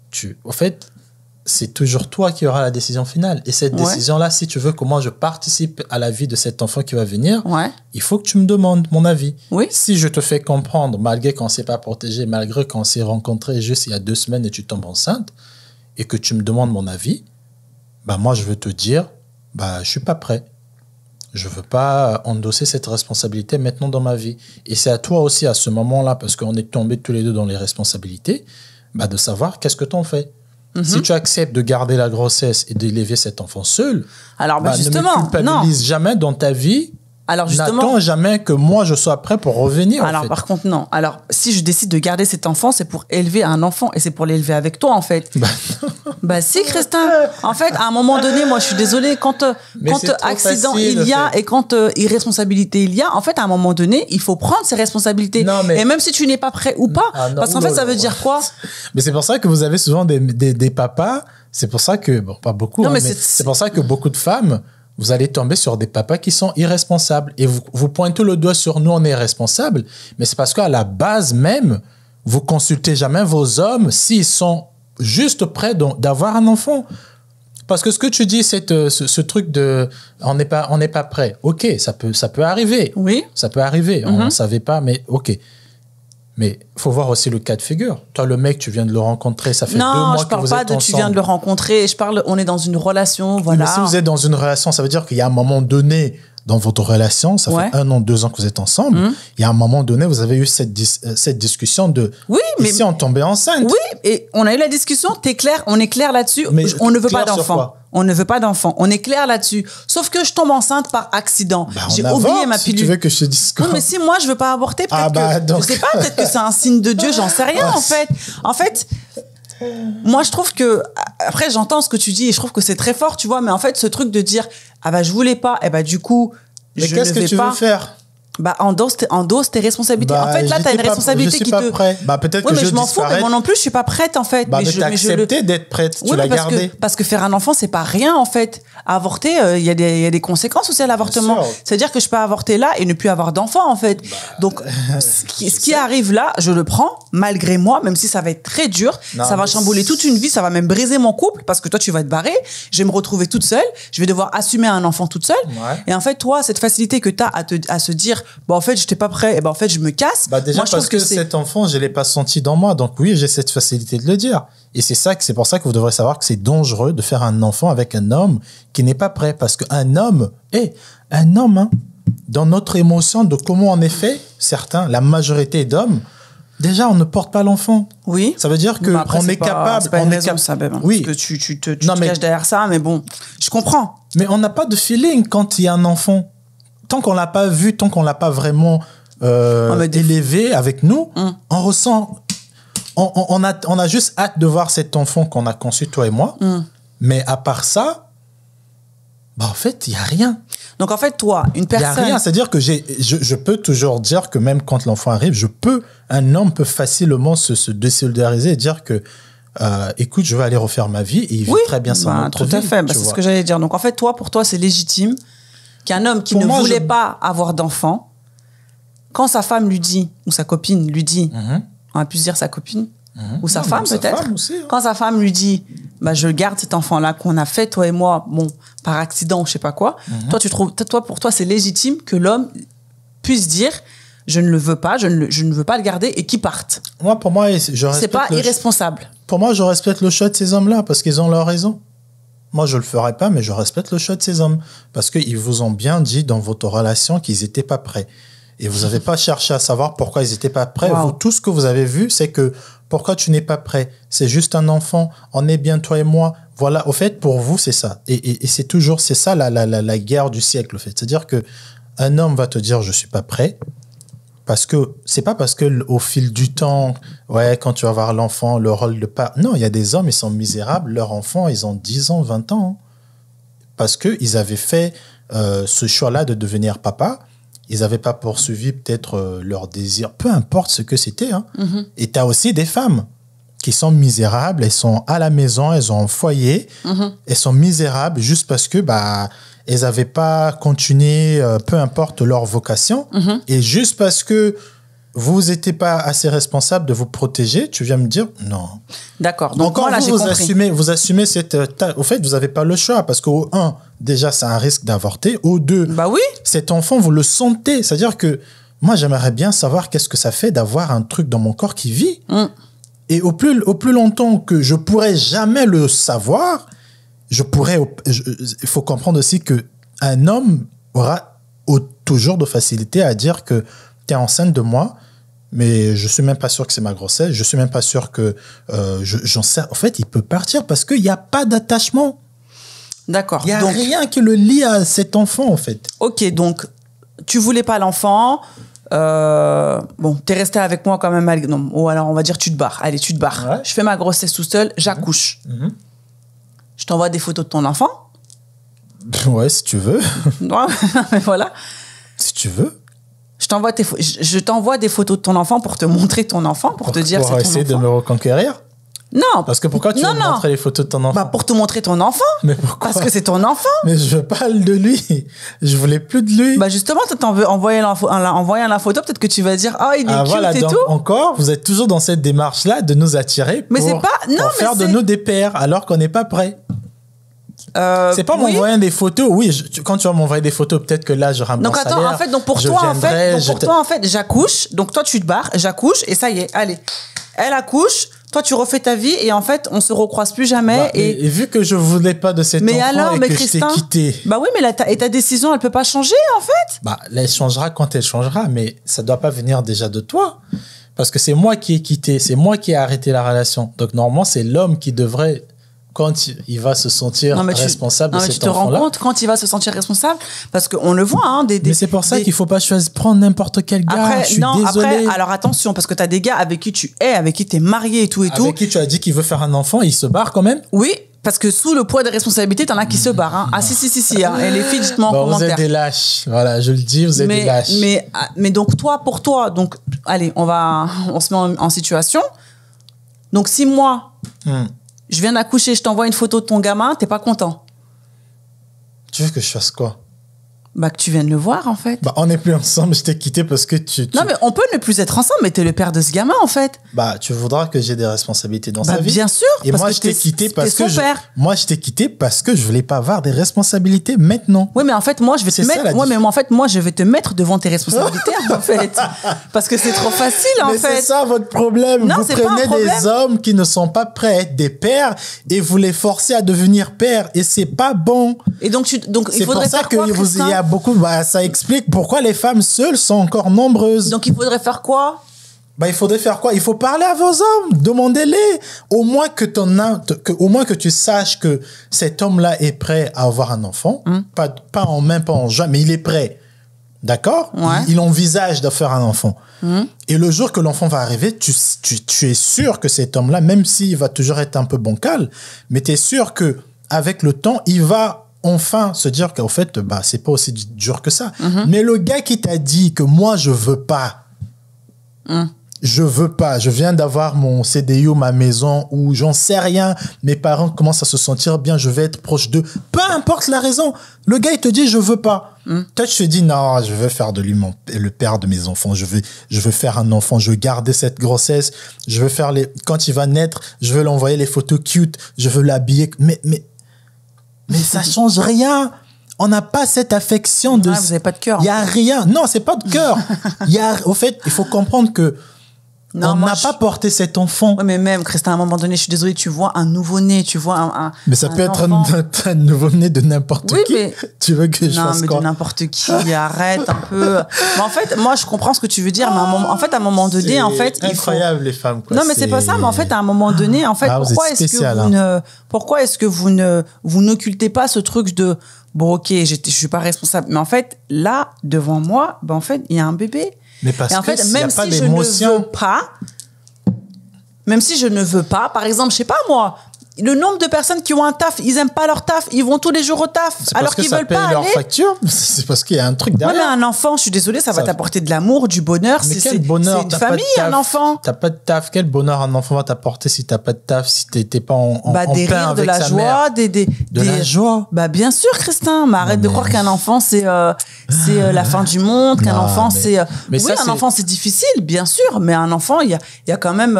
Speaker 2: Tu, en fait, c'est toujours toi qui auras la décision finale. Et cette décision-là, si tu veux que moi je participe à la vie de cet enfant qui va venir, il faut que tu me demandes mon avis. Si je te fais comprendre, malgré qu'on ne s'est pas protégé, malgré qu'on s'est rencontré juste il y a deux semaines et tu tombes enceinte, et que tu me demandes mon avis, bah moi je veux te dire, bah je suis pas prêt. Je veux pas endosser cette responsabilité maintenant dans ma vie. Et c'est à toi aussi à ce moment-là, parce qu'on est tombés tous les deux dans les responsabilités, bah, de savoir qu'est-ce que tu en fais. Mhm. Si tu acceptes de garder la grossesse et d'élever cet enfant seul, alors justement, bah, bah, ne me jamais dans ta vie alors justement, n'attends jamais que moi
Speaker 1: je sois prêt pour revenir. Alors par contre non. Alors si je décide de garder cet enfant, c'est pour élever un enfant et c'est pour l'élever avec toi en fait. Bah, bah si Christin. En fait, à un moment donné, moi je suis désolée quand euh, quand euh, accident il y a et quand euh, irresponsabilité il y a, en fait à un moment donné, il faut prendre ses responsabilités. Et même si tu n'es pas prêt ou pas, ah, parce qu'en fait ça veut dire quoi
Speaker 2: Mais c'est pour ça que vous avez souvent des, papas. C'est pour ça que bon pas beaucoup. Hein, mais c'est pour ça que beaucoup de femmes vous allez tomber sur des papas qui sont irresponsables. Et vous, pointez le doigt sur nous, on est responsables, mais c'est parce qu'à la base même, vous consultez jamais vos hommes s'ils sont juste prêts d'avoir un enfant. Parce que ce que tu dis, c'est euh, ce, truc de on n'est pas on pas prêt. Ok, ça peut ça peut arriver. Oui. Ça peut arriver. On ne mm-hmm. savait pas, mais ok. Mais faut voir aussi le cas de figure. Toi, le mec, tu viens de le rencontrer, ça fait deux mois je parle pas de tu viens de le
Speaker 1: rencontrer. Je parle, on est dans une relation, voilà. Mais si vous
Speaker 2: êtes dans une relation, ça veut dire qu'il y a un moment donné dans votre relation, ça fait un an, deux ans que vous êtes ensemble, hum. Il et à un moment donné, vous avez eu cette, euh, cette discussion de oui, mais si on tombait enceinte. Oui,
Speaker 1: et on a eu la discussion, t'es clair, on est clair là-dessus, on ne veut pas d'enfant. On ne veut pas d'enfant. On est clair là-dessus. Sauf que je tombe enceinte par accident. Bah, J'ai oublié ma pilule. Si tu veux que je Non, mais si moi je veux pas aborter, ah peut bah, que je sais pas, peut-être que c'est un signe de Dieu, j'en sais rien en fait. En fait, moi, je trouve que après, j'entends ce que tu dis et je trouve que c'est très fort, tu vois. Mais en fait, ce truc de dire ah bah je voulais pas, et eh bah du coup, mais qu'est-ce que tu pas. faire bah, endosse, endosse tes responsabilités. en bah, fait, là, t'as une responsabilité je suis qui pas te. Prêt. Bah, peut-être je, m'en fous, mais moi non plus, je suis pas prête, en fait. Bah, mais, t'as accepté
Speaker 2: d'être prête, tu l'as gardé.
Speaker 1: parce que faire un enfant, c'est pas rien, en fait. Avorter, euh, il y, a des, y a des conséquences aussi à l'avortement. C'est-à-dire que je peux avorter là et ne plus avoir d'enfant, en fait. Bah, Donc, ce qui, arrive là, je le prends, malgré moi, même si ça va être très dur. ça va chambouler toute une vie, ça va même briser mon couple, parce que toi, tu vas être barré Je vais me retrouver toute seule. Je vais devoir assumer un enfant toute seule. Et en fait, toi, cette facilité que t'as à, te, à se dire, bah, en fait
Speaker 2: j'étais pas prêt et bah, ben en fait je me casse bah, déjà parce que, cet enfant je l'ai pas senti dans moi donc oui j'ai cette facilité de le dire et c'est ça que c'est pour ça que vous devrez savoir que c'est dangereux de faire un enfant avec un homme qui n'est pas prêt parce qu'un homme est eh, un homme hein, dans notre émotion de comment en effet certains la majorité d'hommes Déjà, on ne porte pas l'enfant. Oui. Ça veut dire que on est, capable. Est on est ça, même, hein, Oui. que tu, te, tu non, caches derrière ça, mais bon, je comprends. Mais on n'a pas de feeling quand il y a un enfant tant qu'on l'a pas vu, tant qu'on l'a pas vraiment euh, ah, élevé avec nous, hum. on ressent, on, a, on a juste hâte de voir cet enfant qu'on a conçu, toi et moi. Hum. Mais à part ça, bah en fait, il y a rien. Donc en fait, toi, une personne... Il n'y a rien. C'est-à-dire que je, je peux toujours dire que même quand l'enfant arrive, je peux, un homme peut facilement se, désolidariser et dire que, euh, écoute, je vais aller refaire ma vie et il vit très bien sans bah, Tout à fait, bah, c'est ce que
Speaker 1: j'allais dire. Donc en fait, toi, pour toi, c'est légitime qu'un homme qui ne voulait pas avoir d'enfant, quand sa femme lui dit, ou sa copine lui dit, mhm. on a pu dire sa copine, mhm. ou sa femme peut-être, hein. quand sa femme lui dit, bah, je garde cet enfant-là qu'on a fait, toi et moi, bon, par accident je sais pas quoi, mhm. toi, tu trouves, toi, pour toi, c'est légitime que l'homme puisse dire, je ne le veux pas, je ne, veux pas le garder et qu'il parte. Moi, pour moi, je C'est pas irresponsable.
Speaker 2: Pour moi, je respecte le choix de ces hommes-là parce qu'ils ont leur raison. Moi, je ne le ferai pas, mais je respecte le choix de ces hommes. Parce qu'ils vous ont bien dit dans votre relation qu'ils n'étaient pas prêts. Et vous n'avez pas cherché à savoir pourquoi ils n'étaient pas prêts. Vous, tout ce que vous avez vu, c'est que pourquoi tu n'es pas prêt C'est juste un enfant. On est bien toi et moi. Voilà, au fait, pour vous, c'est ça. Et, c'est toujours, c'est ça la, la, guerre du siècle, au fait. C'est-à-dire que un homme va te dire je suis pas prêt parce que c'est pas parce que au fil du temps, ouais, quand tu vas voir l'enfant, le rôle de papa Non, il y a des hommes, ils sont misérables. Leurs enfants, ils ont 10 ans, 20 ans. Hein. Parce qu'ils avaient fait euh, ce choix-là de devenir papa. Ils n'avaient pas poursuivi peut-être euh, leur désir, peu importe ce que c'était. Hein. Mm-hmm. Et tu as aussi des femmes qui sont misérables. Elles sont à la maison, elles ont un foyer. Mm-hmm. Elles sont misérables juste parce que, bah, ils n'avaient pas continué, euh, peu importe leur vocation. Mhm. Et juste parce que vous n'étiez pas assez responsable de vous protéger, tu viens me dire non. D'accord. Donc, vous, vous assumez, vous assumez cette, euh, au fait, vous n'avez pas le choix parce que au, un, déjà, c'est un risque d'avorter. Au deux, bah oui. Cet enfant, vous le sentez, c'est-à-dire que moi, j'aimerais bien savoir qu'est-ce que ça fait d'avoir un truc dans mon corps qui vit. Mm. Et au plus, au plus longtemps que je pourrais jamais le savoir, pourrais. Il faut comprendre aussi que un homme aura toujours de facilité à dire que tu es enceinte de moi, mais je suis même pas sûr que c'est ma grossesse, je suis même pas sûr que euh, j'en sais. En fait, il peut partir parce qu'il n'y a pas d'attachement. D'accord. Il n'y a rien qui le lie à cet enfant, en fait.
Speaker 1: Ok, donc tu voulais pas l'enfant. Euh, bon, t'es resté avec moi quand même, ou oh, alors on va dire tu te barres. Allez, tu te barres. Je fais ma grossesse tout seul, j'accouche. Mhm je t'envoie des photos de ton enfant.
Speaker 2: Ouais, si tu veux. ouais,
Speaker 1: mais voilà. Si tu veux. Je t'envoie, je t'envoie des photos de ton enfant pour te montrer ton enfant, pour, te dire. Pour essayer
Speaker 2: de me reconquérir Non. Parce que pourquoi tu veux montrer les photos de ton enfant bah Pour te
Speaker 1: montrer ton enfant. Mais pourquoi Parce que c'est ton enfant. Mais je parle de lui. Je voulais plus de lui. Bah justement, tu t'en veux envoyer, envoyer la photo, peut-être que tu vas dire Ah, il est ah, cute voilà, et tout.
Speaker 2: Encore, vous êtes toujours dans cette démarche-là de nous attirer pour, faire de nous des pères alors qu'on n'est pas prêt. Euh, c'est pas mon moyen des photos. Oui, quand tu vas m'envoyer des photos, peut-être que là, je ramène donc, attends, en fait, donc pour toi, en fait, donc pour toi,
Speaker 1: en fait, j'accouche. Donc toi, tu te barres, j'accouche, et ça y est, allez. Elle accouche, toi tu refais ta vie et en fait on se recroise plus jamais bah, et,
Speaker 2: vu que je voulais pas de cette enfant alors, et que Christin, quitté
Speaker 1: bah oui mais ta, et ta décision elle peut pas changer en fait
Speaker 2: bah elle changera quand elle changera mais ça doit pas venir déjà de toi parce que c'est moi qui ai quitté c'est moi qui ai arrêté la relation donc normalement c'est l'homme qui devrait quand il va se sentir responsable non, de cet enfant-là. Tu te rends
Speaker 1: compte quand il va se sentir responsable parce qu'on le voit.
Speaker 2: Hein, des, mais c'est pour ça qu'il qu'il faut pas choisir, prendre n'importe
Speaker 1: quel gars. Après, je suis non, désolé. après, alors attention parce que tu as des gars avec qui tu es, avec qui tu es marié et tout et avec tout. Avec qui tu as dit qu'il veut faire un enfant, il se barre quand même.
Speaker 2: Oui, parce que
Speaker 1: sous le poids des responsabilités, t'en as qui se hmm. barrent. Hein. Ah si si
Speaker 2: si si. Hein. Et les filles, dites Vous êtes des lâches. Voilà, je le dis, vous êtes des lâches. Mais
Speaker 1: ah, mais donc toi pour toi, donc allez, on va on se met en, situation. Donc si moi hmm je viens d'accoucher, je t'envoie une photo de ton gamin, t'es pas content.
Speaker 2: Tu veux que je fasse quoi bah, que tu viennes le voir, en fait. Bah, on n'est plus ensemble, je t'ai quitté parce
Speaker 1: que tu, Non, mais on peut ne plus être ensemble, mais t'es le père de ce gamin, en fait.
Speaker 2: Bah, tu voudras que j'ai des responsabilités dans bah, sa vie. Bien sûr. Et moi, je t'ai quitté parce que. Je... Moi, je t'ai quitté parce que je voulais pas avoir des responsabilités maintenant.
Speaker 1: Oui, mais en fait, moi, je vais te mettre. moi mais en fait, moi, je vais te mettre devant tes responsabilités, en fait. Parce que c'est trop facile, en mais fait. C'est ça votre problème. vous prenez des
Speaker 2: hommes qui ne sont pas prêts à être des pères et vous les forcez à devenir pères. Et c'est pas bon. Et donc, tu... donc il faudrait ça que vous beaucoup. Bah, ça explique pourquoi les femmes seules sont encore nombreuses. Donc il faudrait faire quoi bah, il faudrait faire quoi Il faut parler à vos hommes, demandez-les. Au moins que, ton, que, au moins que tu saches que cet homme-là est prêt à avoir un enfant. Hmm. Pas, pas en main, pas en juin, mais il est prêt. D'accord il, envisage de un enfant. Hmm. Et le jour que l'enfant va arriver, tu, tu, es sûr que cet homme-là, même s'il va toujours être un peu bancal, mais tu es sûr que avec le temps, il va enfin se dire qu'en fait, bah, c'est pas aussi dur que ça. Mhm. Mais le gars qui t'a dit que moi, je veux pas, mhm. je veux pas, je viens d'avoir mon CDU, ma maison, ou j'en sais rien, mes parents commencent à se sentir bien, je vais être proche d'eux. Peu importe la raison, le gars, il te dit, je veux pas. Mhm. Toi, tu te dis, non, je veux faire de lui mon, le père de mes enfants, je veux, je veux faire un enfant, je veux garder cette grossesse, je veux faire les, quand il va naître, je veux l'envoyer les photos cute, je veux l'habiller, mais, mais ça change rien. On n'a pas cette affection de. Ah, vous pas de cœur. Il n'y a rien. Non, c'est pas de cœur. Il y a, au fait, il faut comprendre que on n'a pas porté cet enfant. mais même, Christine, à un moment
Speaker 1: donné, je suis désolée, tu vois un nouveau-né, tu vois un. mais ça peut être
Speaker 2: un, nouveau-né de n'importe oui, qui. Tu veux que je non, mais de n'importe qui, arrête
Speaker 1: un peu. mais en fait, moi, je comprends ce que tu veux dire, mais en fait, à un moment donné, en fait. C'est incroyable, les femmes, Non, mais c'est pas ça, mais en fait, à un moment donné, en fait, ah, pourquoi est-ce que vous hein. ne. Pourquoi est-ce que vous ne. Vous n'occultez pas ce truc de. Bon, ok, je suis pas responsable. Mais en fait, là, devant moi, ben, en fait, il y a un bébé
Speaker 2: mais parce en que fait, même si je ne veux
Speaker 1: pas, même si je ne veux pas, par exemple, je sais pas moi, le nombre de personnes qui ont un taf, ils aiment pas leur taf, ils vont tous les jours au taf, alors qu'ils veulent paye pas leur facture.
Speaker 2: C'est parce qu'il y a un truc derrière. Ouais,
Speaker 1: mais un enfant, je suis désolée, ça, va t'apporter
Speaker 2: de l'amour, du bonheur. c'est bonheur C'est une famille, un enfant. T'as pas de taf. Quel bonheur un enfant va t'apporter si t'as pas de taf, si t'es pas en, en, bah, des rires, de la joie,
Speaker 1: des, des, de Bah bien sûr, Christin. Mais arrête de croire qu'un enfant c'est euh, c'est euh, la fin du monde, qu'un enfant c'est. Euh, oui, un enfant c'est difficile, bien sûr, mais un enfant il y a il y a quand même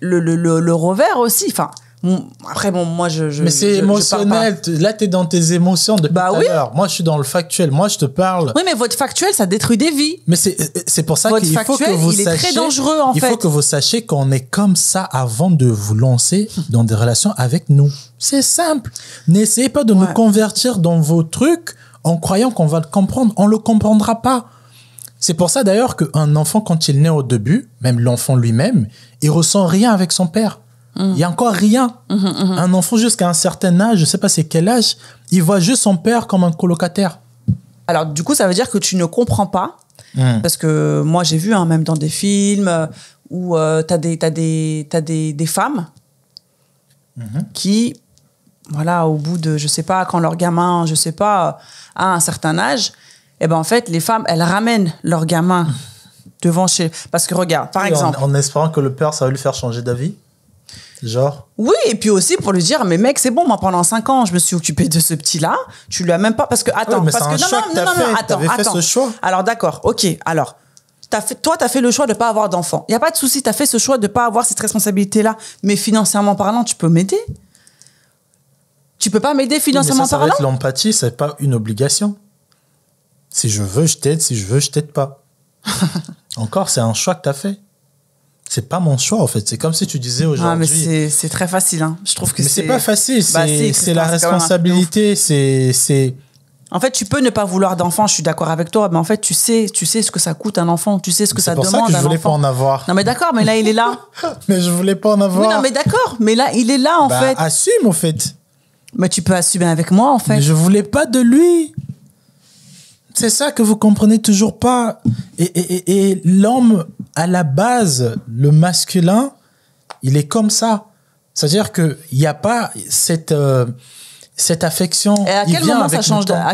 Speaker 1: le, revers aussi. Enfin, après, bon, moi, je. mais c'est émotionnel.
Speaker 2: Je Là, t'es dans tes émotions de bah, Moi, je suis dans le factuel. Moi, je te parle.
Speaker 1: Oui, mais votre factuel, ça détruit des
Speaker 2: vies. Mais c'est euh, pour ça qu'il que vous il Est très dangereux, en fait il faut que vous sachiez qu'on est comme ça avant de vous lancer dans des relations avec nous. C'est simple. N'essayez pas de nous convertir dans vos trucs en croyant qu'on va le comprendre. On le comprendra pas. C'est pour ça d'ailleurs qu'un enfant, quand il naît au début, même l'enfant lui-même, il ressent rien avec son père. Mm. Il n'y a encore rien. Mm, mm, un enfant jusqu'à un certain âge, je ne sais pas c'est quel âge, il voit juste son père comme un colocataire. Alors du coup, ça veut dire que tu ne comprends pas,
Speaker 1: parce que moi j'ai vu, hein, même dans des films, euh, où euh, tu as, des, des, femmes mhm. qui, voilà, au bout de, je sais pas, quand leur gamin, je sais pas, a un certain âge, eh ben en fait, les femmes, elles ramènent leur gamin devant chez. Parce que regarde, par exemple.
Speaker 2: En, espérant que le père, ça va lui faire changer d'avis. Genre.
Speaker 1: Oui, et puis aussi pour lui dire, mais mec, c'est bon, moi pendant 5 ans, je me suis occupée de ce petit-là. Tu lui as même pas. Parce que, attends, parce que. Non, non, non, attends, attends. Fait ce choix. Alors d'accord, ok, alors. As fait, toi, tu as fait le choix de ne pas avoir d'enfant. Il n'y a pas de souci, tu as fait ce choix de ne pas avoir cette responsabilité-là. Mais financièrement parlant, tu peux m'aider Tu peux pas m'aider financièrement oui,
Speaker 2: mais ça, Ça va l'empathie, c'est pas une obligation. Si je veux, je t'aide. Si je veux, je t'aide pas. Encore, c'est un choix que tu as fait. C'est pas mon choix, en fait. C'est comme si tu disais aujourd'hui. Ah,
Speaker 1: mais c'est très facile. Hein. Je trouve que c'est pas facile. Bah, c'est la responsabilité.
Speaker 2: C'est. En
Speaker 1: fait, tu peux ne pas vouloir d'enfant, je suis d'accord avec toi, mais en fait, tu sais, tu sais ce que ça coûte un enfant, tu sais ce que ça demande un enfant. C'est pour ça que je voulais pas en avoir. Non mais d'accord, mais là il est là. mais je voulais
Speaker 2: pas en avoir. non mais d'accord,
Speaker 1: mais là il est là en bah, fait. Assume en fait. Mais tu peux assumer avec
Speaker 2: moi en fait. Mais je voulais pas de lui c'est ça que vous comprenez toujours pas. Et, l'homme, à la base, le masculin, il est comme ça. C'est-à-dire qu'il n'y a pas cette, euh, cette affection. Et à quel moment ça change À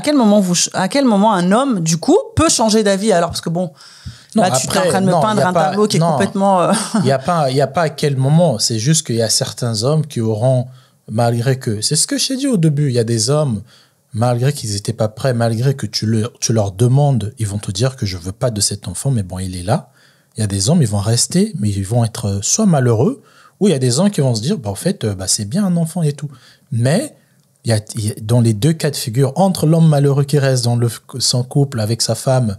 Speaker 2: vous, à
Speaker 1: quel moment un homme, du coup, peut changer d'avis Alors, parce que bon.
Speaker 2: Là, tu es en train de me peindre un tableau qui est complètement. Euh, il n'y a, pas, y a pas à quel moment. C'est juste qu'il y a certains hommes qui auront, malgré que. C'est ce que j'ai dit au début. Il y a des hommes malgré qu'ils n'étaient pas prêts, malgré que tu leur, demandes, ils vont te dire que je veux pas de cet enfant, mais bon, il est là. Il y a des hommes, ils vont rester, mais ils vont être euh, soit malheureux, ou il y a des hommes qui vont se dire, bah, en fait, euh, bah, c'est bien un enfant et tout. Mais dans les deux cas de figure, entre l'homme malheureux qui reste dans le, son couple avec sa femme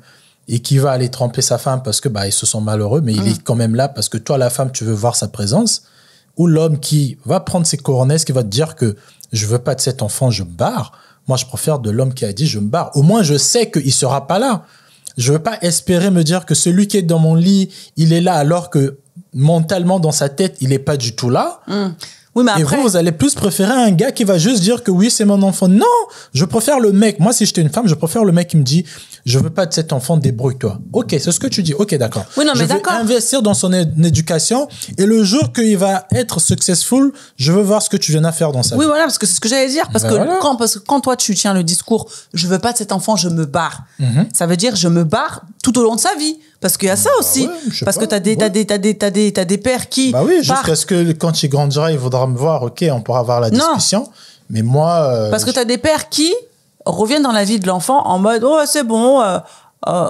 Speaker 2: et qui va aller tremper sa femme parce que bah, ils se sent malheureux, mais il mm. est quand même là parce que toi, la femme, tu veux voir sa présence, ou l'homme qui va prendre ses couronnes, qui va te dire que je veux pas de cet enfant, je barre moi, je préfère de l'homme qui a dit je me barre. Au moins, je sais qu'il sera pas là. Je veux pas espérer me dire que celui qui est dans mon lit, il est là alors que mentalement dans sa tête, il n'est pas du tout là. Hum. Oui, après... Et vous, vous allez plus préférer un gars qui va juste dire que oui, c'est mon enfant. Non, je préfère le mec. Moi, si j'étais une femme, je préfère le mec qui me dit, je veux pas de cet enfant, débrouille-toi. Ok, c'est ce que tu dis. Ok, d'accord. Oui, non, mais je vais investir dans son éducation et le jour qu'il va être successful, je veux voir ce que tu viens à faire dans sa oui, vie.
Speaker 1: Oui, voilà, parce que c'est ce que j'allais dire. Parce, ben que quand, parce que quand toi, tu tiens le discours, je veux pas de cet enfant, je me barre. Mhm. Ça veut dire, je me barre tout au long de sa vie. Parce qu'il y a ça ah aussi. parce que tu as, des des pères qui. Bah oui, jusqu'à
Speaker 2: ce que quand il grandira, il voudra me voir, ok, on pourra avoir la discussion. Mais moi. Euh, parce que
Speaker 1: tu as des pères qui reviennent dans la vie de l'enfant en mode oh c'est bon euh, euh,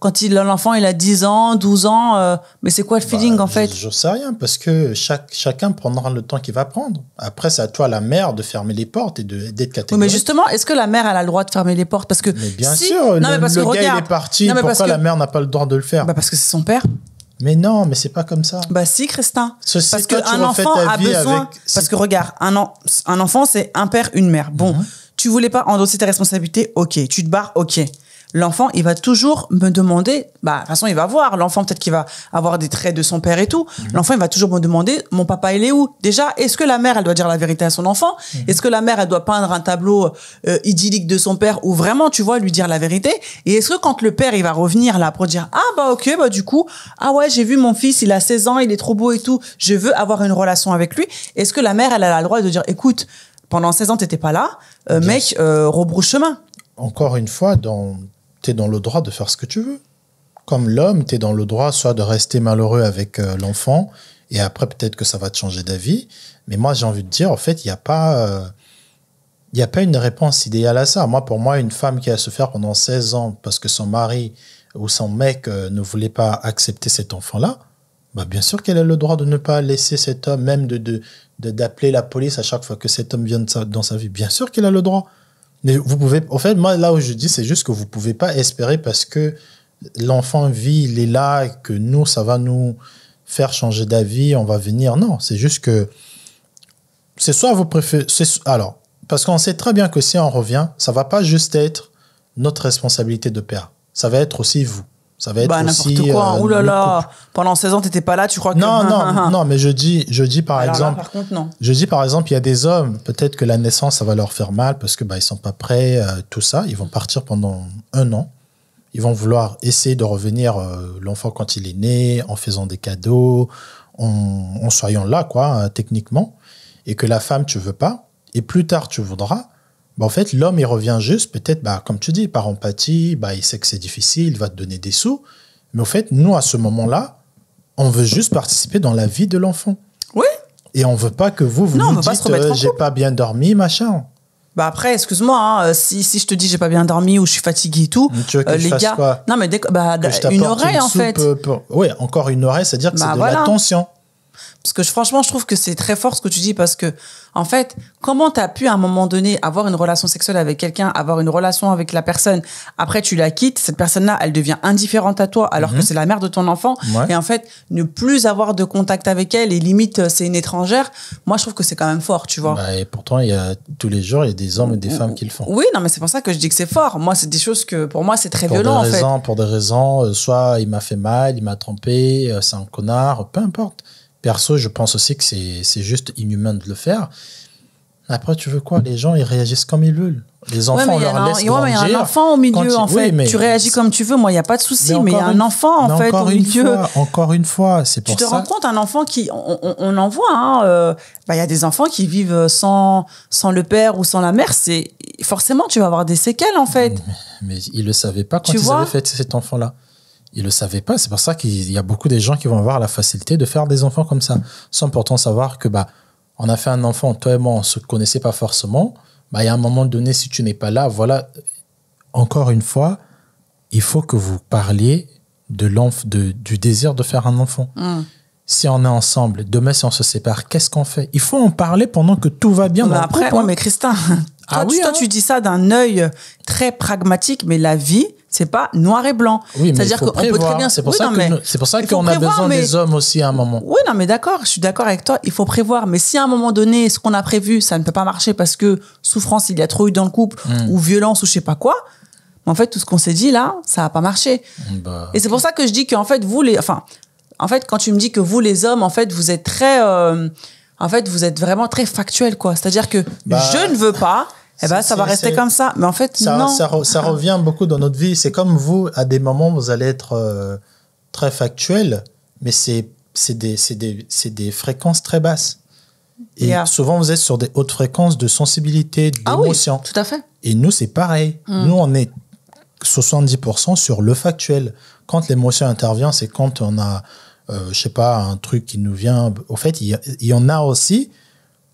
Speaker 1: quand
Speaker 2: il l'enfant il a 10 ans, 12 ans, euh, mais c'est quoi le bah, feeling en fait Je sais rien parce que chaque, chacun prendra le temps qu'il va prendre. Après, c'est à toi la mère de fermer les portes et d'être catégorique. mais
Speaker 1: justement, est-ce que la mère a le droit de fermer les portes parce que mais bien sûr, non, le, mais parce que, gars regarde, il est parti, pourquoi la mère
Speaker 2: n'a pas le droit de le faire bah, parce que c'est son père. Mais non, mais c'est pas comme ça. Bah si, Christin. Parce parce qu'un enfant a besoin.
Speaker 1: Parce que regarde, un, enfant c'est un père, une mère. Bon, mhm. tu voulais pas endosser tes responsabilités, ok. Tu te barres, ok l'enfant, il va toujours me demander, bah, de toute façon, il va voir, l'enfant, peut-être qu'il va avoir des traits de son père et tout. Mhm. L'enfant, il va toujours me demander, mon papa, il est où? Déjà, est-ce que la mère, elle doit dire la vérité à son enfant? Mhm. Est-ce que la mère, elle doit peindre un tableau euh, idyllique de son père ou vraiment, tu vois, lui dire la vérité? Et est-ce que quand le père, il va revenir là pour dire, ah, bah, ok, bah, du coup, ah ouais, j'ai vu mon fils, il a 16 ans, il est trop beau et tout, je veux avoir une relation avec lui. Est-ce que la mère, elle a le droit de dire, écoute, pendant 16 ans, t'étais pas là, euh, mec,
Speaker 2: euh, rebrouche chemin. Encore une fois, dans, dans le droit de faire ce que tu veux. Comme l'homme, tu es dans le droit soit de rester malheureux avec euh, l'enfant, et après peut-être que ça va te changer d'avis. Mais moi, j'ai envie de dire, en fait, il n'y a pas... Euh, il n'y a pas une réponse idéale à ça. Moi, pour moi, une femme qui a souffert pendant 16 ans parce que son mari ou son mec euh, ne voulait pas accepter cet enfant-là, bah bien sûr qu'elle a le droit de ne pas laisser cet homme, même de d'appeler la police à chaque fois que cet homme vient dans sa vie. Bien sûr qu'elle a le droit. Mais vous pouvez, en fait, moi, là où je dis, c'est juste que vous ne pouvez pas espérer parce que l'enfant vit, il est là, que nous, ça va nous faire changer d'avis, on va venir. Non, c'est juste que c'est soit vous préférez, alors, parce qu'on sait très bien que si on revient, ça va pas juste être notre responsabilité de père. Ça va être aussi vous. Ça va être bah, aussi. N'importe quoi. Euh, là là.
Speaker 1: Pendant 16 ans, tu n'étais pas là. Tu crois que non, non,
Speaker 2: non. Mais je dis, je dis par exemple. non. Je dis par exemple, il y a des hommes. Peut-être que la naissance, ça va leur faire mal parce que bah ils sont pas prêts, euh, tout ça. Ils vont partir pendant un an. Ils vont vouloir essayer de revenir euh, l'enfant quand il est né, en faisant des cadeaux, en, en soyant là, quoi, techniquement. Et que la femme, tu veux pas. Et plus tard, tu voudras en fait, l'homme, il revient juste, peut-être, bah, comme tu dis, par empathie, bah, il sait que c'est difficile, il va te donner des sous. Mais en fait, nous, à ce moment-là, on veut juste participer dans la vie de l'enfant. Oui. Et on veut pas que vous, vous nous dites, euh, j'ai pas bien dormi, machin.
Speaker 1: Bah après, excuse-moi, hein, euh, si, si je te dis j'ai pas bien dormi ou je suis fatigué et tout, que euh, les gars, quoi non mais dès
Speaker 2: bah, une oreille en fait. Oui, encore une oreille, c'est-à-dire que bah, c'est de l'attention. Parce que franchement,
Speaker 1: je trouve que c'est très fort ce que tu dis parce que, en fait, comment tu as pu à un moment donné avoir une relation sexuelle avec quelqu'un, avoir une relation avec la personne, après tu la quittes, cette personne-là, elle devient indifférente à toi alors que mhm. c'est la mère de ton enfant. Et en fait, ne plus avoir de contact avec elle et limite euh, c'est une étrangère, moi je trouve que c'est quand même fort, tu vois.
Speaker 2: Bah, et pourtant, il y a tous les jours, il y a des hommes et des femmes qui le font.
Speaker 1: Oui, non, mais c'est pour ça que je dis que c'est fort. Moi, c'est des choses que pour moi, c'est très violent. en fait.
Speaker 2: Pour des raisons, euh, soit il m'a fait mal, il m'a trompé, euh, c'est un connard, peu importe. Perso, je pense aussi que c'est juste inhumain de le faire. Après, tu veux quoi Les gens, ils réagissent comme ils veulent. Les enfants leur laisse Il y a un enfant au milieu, tu, en fait. tu réagis comme
Speaker 1: tu veux. Moi, il n'y a pas de souci. Mais il y a un enfant, en fait, au milieu.
Speaker 2: encore une fois, c'est pour tu ça. Tu te rends
Speaker 1: compte, un enfant qui... On, en voit, hein, euh, bah, Il y a des enfants qui vivent sans, sans le père ou sans la mère. C'est Forcément, tu vas avoir des séquelles, en fait.
Speaker 2: Mais, mais ils ne le savaient pas quand tu ils avaient fait cet enfant-là ils le savaient pas. C'est pour ça qu'il y a beaucoup des gens qui vont avoir la facilité de faire des enfants comme ça, sans pourtant savoir que bah on a fait un enfant, toi et moi, on se connaissait pas forcément. Bah, il y a un moment donné, si tu n'es pas là, voilà. Encore une fois, il faut que vous parliez de, de du désir de faire un enfant. Mmh. Si on est ensemble, demain si on se sépare, qu'est-ce qu'on fait Il faut en parler pendant que tout va bien. Bah, après, moi hein. mais Christin, toi, ah hein. tu dis
Speaker 1: ça d'un œil très pragmatique, mais la vie, c'est pas noir et blanc. Oui, C'est-à-dire qu'on peut très bien. C'est pour, ça pour ça qu'on a besoin des hommes
Speaker 2: aussi à un moment.
Speaker 1: Oui, non, mais d'accord, je suis d'accord avec toi. Il faut prévoir. Mais si à un moment donné, ce qu'on a prévu, ça ne peut pas marcher parce que souffrance, il y a trop eu dans le couple, hmm. ou violence, ou je sais pas quoi. en fait, tout ce qu'on s'est dit là, ça n'a pas marché. Bah. Et c'est pour ça que je dis qu'en fait, vous, les. Enfin, en fait, quand tu me dis que vous, les hommes, en fait, vous êtes très. Euh, en fait, vous êtes vraiment très factuel, quoi. C'est-à-dire que bah. je ne veux pas eh ben, ça va rester comme ça. Mais en fait, ça, non. Ça, revient
Speaker 2: beaucoup dans notre vie. C'est comme vous, à des moments, vous allez être euh, très factuel, mais c'est des, des fréquences très basses. Et souvent, vous êtes sur des hautes fréquences de sensibilité, d'émotion. Ah oui, tout à fait. Et nous, c'est pareil. Mm. Nous, on est 70% sur le factuel. Quand l'émotion intervient, c'est quand on a, euh, je sais pas, un truc qui nous vient. Au fait, il y, en a aussi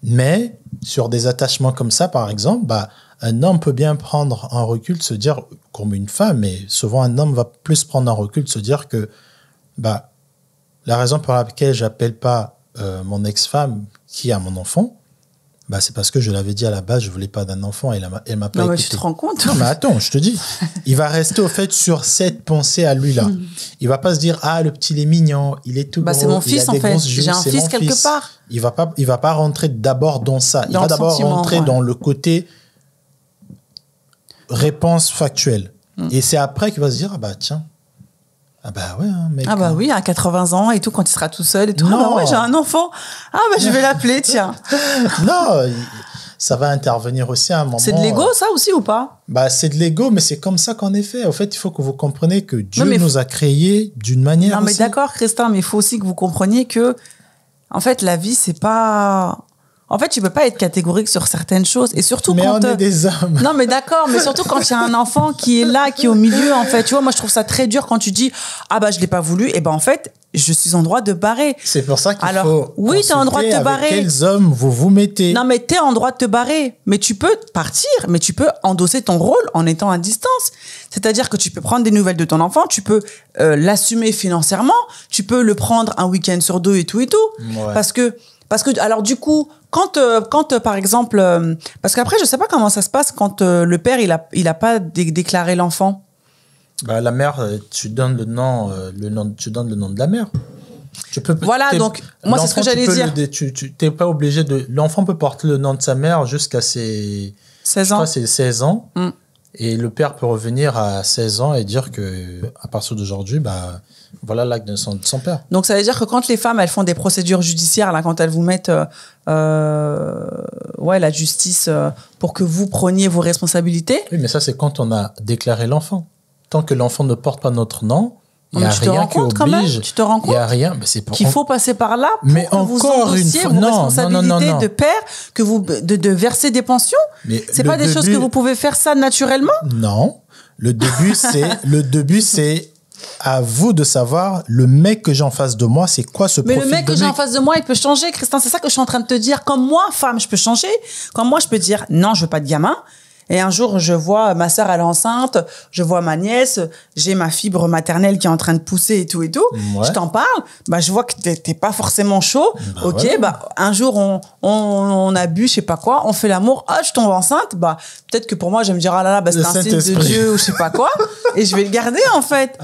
Speaker 2: mais sur des attachements comme ça, par exemple, bah, un homme peut bien prendre un recul, se dire, comme une femme, mais souvent un homme va plus prendre un recul, se dire que bah, la raison pour laquelle j'appelle pas euh, mon ex-femme qui a mon enfant, bah, c'est parce que je l'avais dit à la base, je voulais pas d'un enfant. Et elle m'a pas non, mais tu te rends compte Non, mais attends, je te dis. Il va rester au fait sur cette pensée à lui-là. Hmm. Il va pas se dire Ah, le petit, il est mignon, il est tout bah, C'est mon fils, en fait. J'ai un fils quelque part. Il va pas, il va pas rentrer d'abord dans ça. il va d'abord rentrer dans le côté réponse factuelle. Hmm. Et c'est après qu'il va se dire Ah, bah tiens, ah bah hein, Ah
Speaker 1: bah hein. oui, à 80 ans et tout, quand il sera tout seul et tout. Non. Ah bah ouais, j'ai un enfant. Ah bah je vais l'appeler, tiens.
Speaker 2: non, ça va intervenir aussi à un moment. C'est de l'ego, euh, ça aussi ou pas Bah c'est de l'ego, mais c'est comme ça qu'en effet. Au fait, il faut que vous compreniez que Dieu nous a créés d'une manière. Non mais d'accord,
Speaker 1: Christin, mais il faut aussi que vous compreniez que, en fait, la vie c'est pas en fait, tu peux pas être catégorique sur certaines choses et surtout mais quand euh, des
Speaker 2: hommes. Non, mais d'accord, mais surtout quand il y a un enfant
Speaker 1: qui est là, qui est au milieu en fait. Tu vois, moi je trouve ça très dur quand tu dis "Ah bah je l'ai pas voulu" et ben en fait, je suis en droit de barrer. C'est pour ça qu'il Alors, faut oui, t'es en droit de te barrer. Quels hommes vous vous mettez Non, mais t'es en droit de te barrer. Mais tu peux partir, mais tu peux endosser ton rôle en étant à distance. C'est-à-dire que tu peux prendre des nouvelles de ton enfant, tu peux euh, l'assumer financièrement, tu peux le prendre un week-end sur deux et tout et tout. Parce que parce que alors du coup, quand euh, quand euh, par exemple, parce qu'après je sais pas comment ça se passe quand
Speaker 2: le père il a il a pas déclaré l'enfant. Bah, la mère, euh, tu donnes le nom, euh, le nom, tu donnes le nom de la mère. Tu peux, voilà, donc moi c'est ce que j'allais dire. tu n'es pas obligé de. L'enfant peut porter le nom de sa mère jusqu'à ses 16 ans. 16 ans. Mm. Et le père peut revenir à 16 ans et dire que à partir d'aujourd'hui, bah, voilà l'acte de son, père.
Speaker 1: Donc ça veut dire que quand les femmes elles font des procédures judiciaires, là, quand elles vous
Speaker 2: mettent euh, ouais, la justice pour que vous preniez vos responsabilités. Oui, mais ça c'est quand on a déclaré l'enfant tant que l'enfant ne porte pas notre nom, il n'y a tu rien qui oblige. rends compte Il a rien. c'est qu'il faut
Speaker 1: passer par là pour mais que vous une fois, vos non, non, non, de père, que vous de, de verser des pensions. Mais c'est pas des choses que vous pouvez
Speaker 2: faire ça naturellement. Non. Le début, c'est le début, c'est à vous de savoir le mec que j'ai en face de moi, c'est quoi ce Mais le mec que j'ai en face
Speaker 1: de moi, il peut changer, Christin. C'est ça que je suis en train de te dire. Comme moi, femme, je peux changer. Comme moi, je peux dire non, je veux pas de gamin. Et un jour, je vois ma sœur à l'enceinte, je vois ma nièce, j'ai ma fibre maternelle qui est en train de pousser et tout et tout. Je t'en parle, bah, je vois que tu t'es pas forcément chaud. Bah ok, bah, un jour, on, on, a bu, je sais pas quoi, on fait l'amour, ah, je tombe enceinte, bah, peut-être que pour moi, je vais me dire, ah là là, bah, c'est un signe de Dieu ou je sais pas quoi, et je vais le garder, en fait.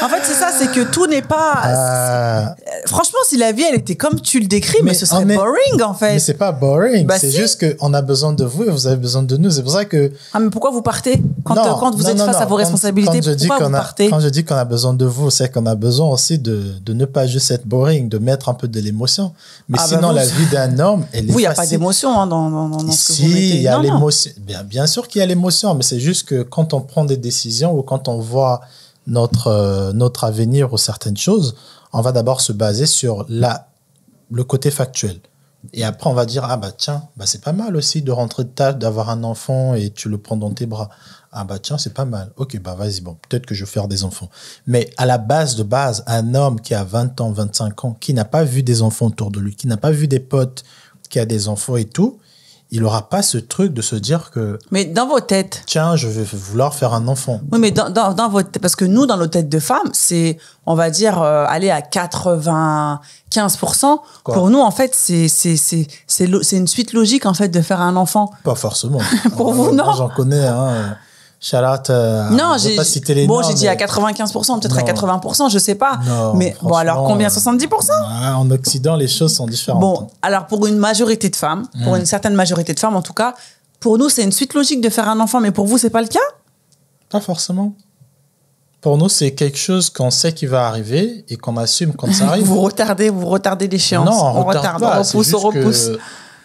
Speaker 1: En
Speaker 2: fait, c'est ça, c'est que tout n'est pas. Ah. Franchement, si la vie, elle était comme tu le décris, mais, ce serait boring, en fait. Mais c'est pas boring, bah c'est juste qu'on a besoin de vous et vous avez besoin de nous. C'est pour ça ah, mais pourquoi vous partez quand, quand vous êtes face à vos responsabilités quand je dis Pourquoi vous partez Quand je dis qu'on a besoin de vous, c'est qu'on a besoin aussi de, de, ne pas juste être boring, de mettre un peu de l'émotion. Mais ah, bah sinon, la vie d'un homme, elle est. Oui, il n'y a pas d'émotion
Speaker 1: dans, que il y a l'émotion.
Speaker 2: Bien, bien sûr qu'il y a l'émotion, mais c'est juste que quand on prend des décisions ou quand on voit notre, euh, notre avenir ou certaines choses, on va d'abord se baser sur la, le côté factuel. Et après, on va dire, ah bah tiens, bah c'est pas mal aussi de rentrer de table, d'avoir un enfant et tu le prends dans tes bras. Ah bah tiens, c'est pas mal. Ok, bah vas-y, bon, peut-être que je vais faire des enfants. Mais à la base de base, un homme qui a 20 ans, 25 ans, qui n'a pas vu des enfants autour de lui, qui n'a pas vu des potes, qui a des enfants et tout, il n'aura pas ce truc de se dire que. Mais dans vos têtes. Tiens, je vais vouloir faire un enfant.
Speaker 1: Oui, mais dans, dans, dans parce que nous, dans nos têtes de femmes, c'est, on va dire, euh, aller à 95%. Pour nous, en fait, c'est, une suite logique, en fait, de faire un enfant.
Speaker 2: Pas forcément. Pour vous, non. J'en connais, un... Hein. Charlotte. Euh, non, j'ai les bon, j'ai dit à 95%, peut-être à
Speaker 1: 80%, je sais pas. mais bon, alors combien 70% euh,
Speaker 2: En Occident, les choses sont différentes. Bon,
Speaker 1: alors pour une majorité de femmes, pour hmm. une certaine majorité de femmes en tout cas, pour nous, c'est une suite logique de faire un enfant, mais pour vous, c'est pas le cas
Speaker 2: Pas forcément. Pour nous, c'est quelque chose qu'on sait qui va arriver et qu'on assume quand ça arrive. vous retardez, vous retardez l'échéance. Non, on, retarde, on repousse, on repousse.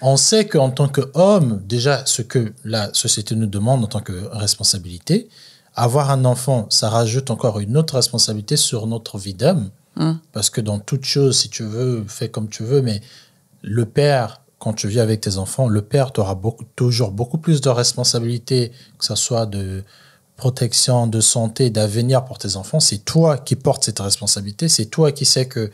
Speaker 2: On sait qu'en tant qu'homme, déjà, ce que la société nous demande en tant que responsabilité, avoir un enfant, ça rajoute encore une autre responsabilité sur notre vie d'homme. Hein. Parce que dans toute chose, si tu veux, fais comme tu veux, mais le père, quand tu vis avec tes enfants, le père, tu toujours beaucoup plus de responsabilités, que ce soit de protection, de santé, d'avenir pour tes enfants. C'est toi qui portes cette responsabilité, c'est toi qui sais que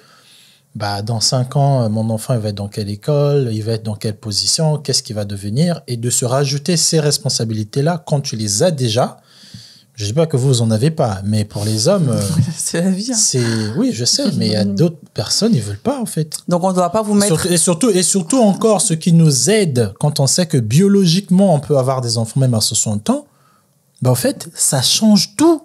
Speaker 2: bah, dans cinq ans, euh, mon enfant, il va être dans quelle école, il va être dans quelle position, qu'est-ce qu'il va devenir, et de se rajouter ces responsabilités-là quand tu les as déjà. Je ne dis pas que vous, n'en en avez pas, mais pour les hommes, euh, c'est la vie. Hein. C'est oui, je sais, mais il y a d'autres personnes, ils veulent pas en fait. Donc on ne doit pas vous mettre. Et surtout, et surtout encore, ce qui nous aide quand on sait que biologiquement on peut avoir des enfants même à 60 ans, bah en fait, ça change tout.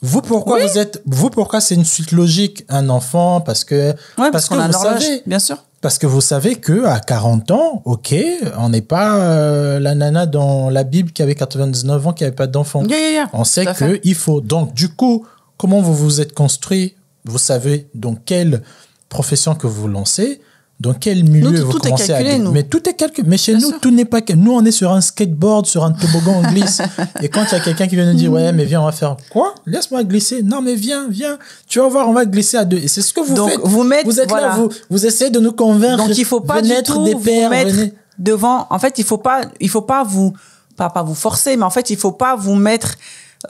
Speaker 2: Vous pourquoi vous êtes vous pourquoi c'est une suite logique un enfant parce que parce, a vous bien sûr parce que vous savez que à 40 ans ok on n'est pas euh, la nana dans la Bible qui avait 99 ans qui avait pas d'enfant on sait que il faut donc du coup comment vous vous êtes construit vous savez donc quelle profession que vous lancez dans quel milieu vous commencez calculé, à... Nous. Mais tout est calculé. Mais chez nous, tout n'est pas... Nous, on est sur un skateboard, sur un toboggan, on glisse. Et quand il y a quelqu'un qui vient nous dire, ouais, mais viens, on va faire quoi Laisse-moi glisser. Non, mais viens, viens. Tu vas voir, on va glisser à deux. Et c'est ce que vous faites. Vous, êtes voilà. là, vous, essayez de nous convaincre. Donc, il faut pas du tout des vous mettre
Speaker 1: devant... En fait, il faut pas, il faut pas vous... Pas, vous forcer, mais en fait, il faut pas vous mettre...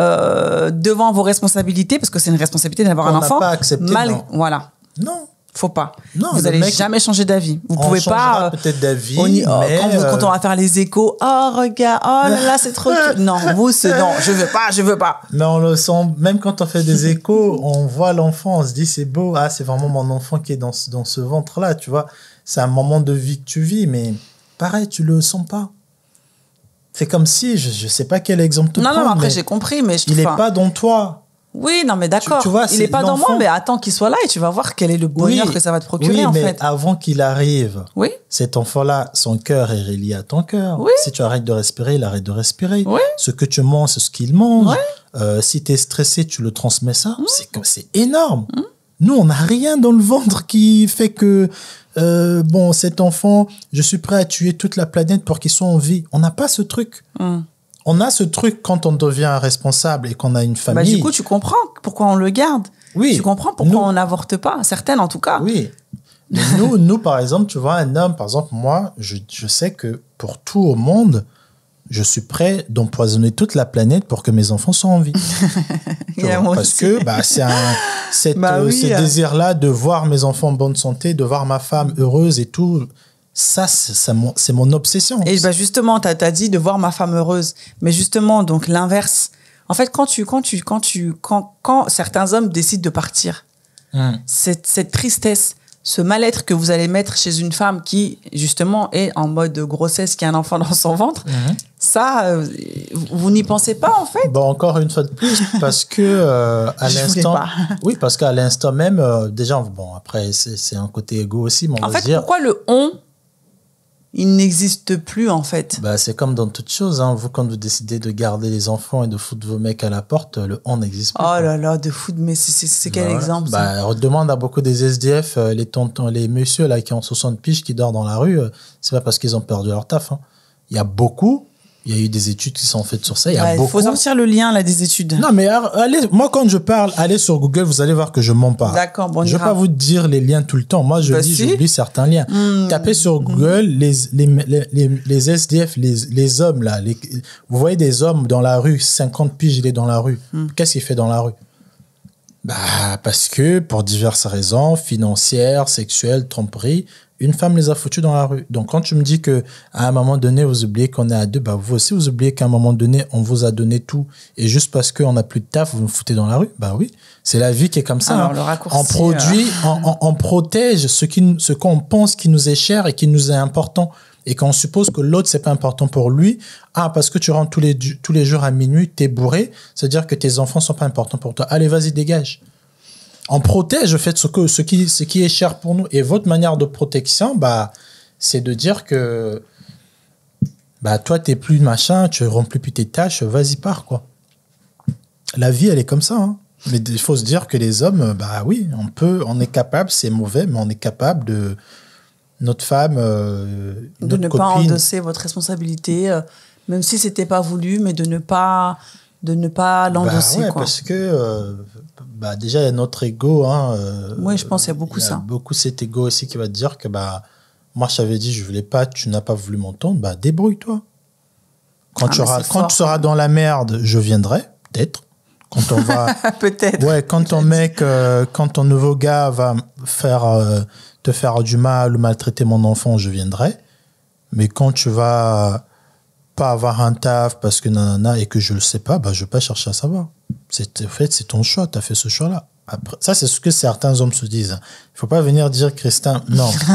Speaker 1: Euh, devant vos responsabilités parce que c'est une responsabilité d'avoir un enfant pas accepté, mal non. voilà non faut pas. Non, vous allez jamais changer d'avis. Vous pouvez pas. Euh,
Speaker 2: peut-être d'avis. Oh, mais quand, euh, on
Speaker 1: va faire les échos, oh regarde, oh là là, c'est trop.
Speaker 2: non, vous c'est non, je veux pas, je veux pas. Mais on le sent. Même quand on fait des échos, on voit l'enfant, on se dit c'est beau, ah c'est vraiment mon enfant qui est dans ce, dans ce ventre là, tu vois. C'est un moment de vie que tu vis, mais pareil, tu le sens pas. C'est comme si, je, je sais pas quel exemple Non, non, après j'ai compris, mais je Il n'est pas dans toi.
Speaker 1: Oui, non, mais d'accord. il n'est pas dans moi, mais attends qu'il soit là et tu vas voir quel est le bonheur que ça va te procurer. Oui, mais
Speaker 2: avant qu'il arrive, oui? cet enfant-là, son cœur est relié à ton cœur. Si tu arrêtes de respirer, il arrête de respirer. Ce que tu manges, c'est ce qu'il mange. Euh, si tu es stressé, tu le transmets ça. C'est comme c'est énorme. Hum. Nous, on n'a rien dans le ventre qui fait que, euh, bon, cet enfant, je suis prêt à tuer toute la planète pour qu'il soit en vie. On n'a pas ce truc. Hum on a ce truc quand on devient responsable et qu'on a une bah, famille. du coup, tu comprends pourquoi on le garde. Oui.
Speaker 1: Tu comprends pourquoi on n'avorte pas, certaines en tout cas.
Speaker 2: Oui. nous, nous, par exemple, tu vois, un homme, par exemple, moi, je, sais que pour tout au monde, je suis prêt d'empoisonner toute la planète pour que mes enfants soient en vie. parce que bah, c'est bah euh, ce euh. désir-là de voir mes enfants en bonne santé, de voir ma femme heureuse et tout, ça, c'est mon, obsession. Et bah
Speaker 1: justement, tu as, dit de voir ma femme heureuse. Mais justement, donc l'inverse. En fait, quand tu, quand tu, quand tu, quand, certains hommes décident de partir, hum. cette, tristesse, ce mal-être que vous allez mettre chez une femme qui, justement, est en mode grossesse, qui a un enfant dans son ventre, hum. ça, euh,
Speaker 2: vous n'y pensez pas, en fait. Bon, encore une fois de plus, parce que, euh, à l'instant. oui, parce qu'à l'instant même, euh, déjà, bon, après, c'est un côté égo aussi, mais en fait, Pourquoi le on il n'existe plus en fait. Bah, c'est comme dans toute chose, hein. vous quand vous décidez de garder les enfants et de foutre vos mecs à la porte, le on n'existe plus.
Speaker 1: Oh là là, de foutre, mais c'est quel bah, exemple bah,
Speaker 2: On demande à beaucoup des SDF, euh, les tontons, les messieurs là qui ont 60 piges, qui dorment dans la rue, euh, c'est pas parce qu'ils ont perdu leur taf. Hein. Il y a beaucoup il y a eu des études qui sont faites sur ça. Il y a Il faut sortir le lien là des études. Non, mais allez, moi quand je parle, allez sur Google, vous allez voir que je mens pas. D'accord, bon. Je vais pas vous dire les liens tout le temps. Moi, je bah, lis certains liens. Hmm. Tapez sur hmm. Google les, SDF, les, hommes là. vous voyez des hommes dans la rue, 50 piges, il est dans la rue. Hmm. Qu'est-ce qu'il fait dans la rue bah, parce que pour diverses raisons, financières, sexuelles, tromperies, une femme les a foutus dans la rue. Donc quand tu me dis que à un moment donné vous oubliez qu'on est à deux, bah vous aussi vous oubliez qu'à un moment donné on vous a donné tout et juste parce qu'on n'a plus de taf vous me foutez dans la rue. Bah oui, c'est la vie qui est comme ça. Ah, hein. on produit, hein. on, protège ce qui, ce qu'on pense qui nous est cher et qui nous est important. Et quand on suppose que l'autre c'est pas important pour lui, ah parce que tu rentres tous les tous les jours à minuit, t'es bourré, c'est à dire que tes enfants sont pas importants pour toi. Allez vas-y dégage on protège en fait ce, que, ce, qui, ce qui est cher pour nous. Et votre manière de protection, bah, c'est de dire que bah, toi, t'es plus machin, tu remplis plus tes tâches, vas-y, pars, quoi. La vie, elle est comme ça. Hein. Mais il faut se dire que les hommes, bah oui, on peut, on est capable, c'est mauvais, mais on est capable de. Notre femme. Euh, de ne pas endosser
Speaker 1: votre responsabilité, euh, même si c'était pas voulu, mais de ne pas de ne pas bah, l'endosser. Bah parce
Speaker 2: que euh, bah, déjà, il y a notre ego. Hein, euh, oui, je pense y a beaucoup y a ça. Beaucoup cet ego aussi qui va te dire que bah, moi, je t'avais dit, je voulais pas, tu n'as pas voulu m'entendre, bah, débrouille-toi. Quand, ah, tu, quand tu seras dans la merde, je viendrai, peut-être. Quand on va. peut-être. Ouais, quand ton mec, euh, quand ton nouveau gars va faire, euh, te faire du mal ou maltraiter mon enfant, je viendrai. Mais quand tu vas pas avoir un taf parce que nanana et que je le sais pas, bah, je vais pas chercher à savoir en fait, c'est ton choix, tu as fait ce choix-là. ça, c'est ce que certains hommes se disent. Il faut pas venir dire Christin, non.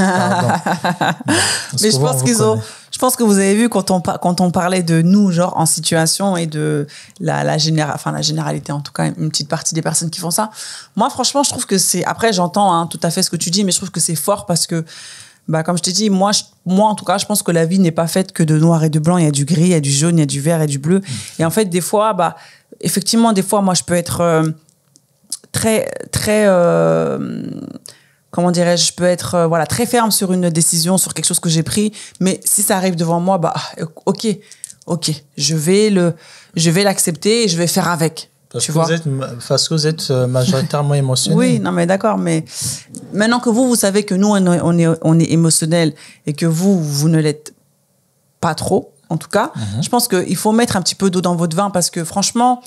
Speaker 1: mais je pense qu'ils ont. Je pense que vous avez vu quand on quand on parlait de nous, genre en situation et de la la enfin la généralité en tout cas, une petite partie des personnes qui font ça. Moi, franchement, je trouve que c'est. Après, j'entends hein, tout à fait ce que tu dis, mais je trouve que c'est fort parce que. Bah, comme je t'ai dit, moi, moi, en tout cas, je pense que la vie n'est pas faite que de noir et de blanc. Il y a du gris, il y a du jaune, il y a du vert et du bleu. Mmh. Et en fait, des fois, bah, effectivement, des fois, moi, je peux être euh, très, très, euh, comment dirais-je, je peux être euh, voilà très ferme sur une décision, sur quelque chose que j'ai pris. Mais si ça arrive devant moi, bah, ah, ok, ok, je vais le, je vais l'accepter et je vais faire avec.
Speaker 2: Parce, tu que vois? Vous êtes, que vous êtes majoritairement émotionnel. Oui,
Speaker 1: non, mais d'accord. Mais maintenant que vous, vous savez que nous, on est, on est émotionnel et que vous, vous ne l'êtes pas trop, en tout cas. Mhm. Je pense qu'il faut mettre un petit peu d'eau dans votre vin parce que franchement,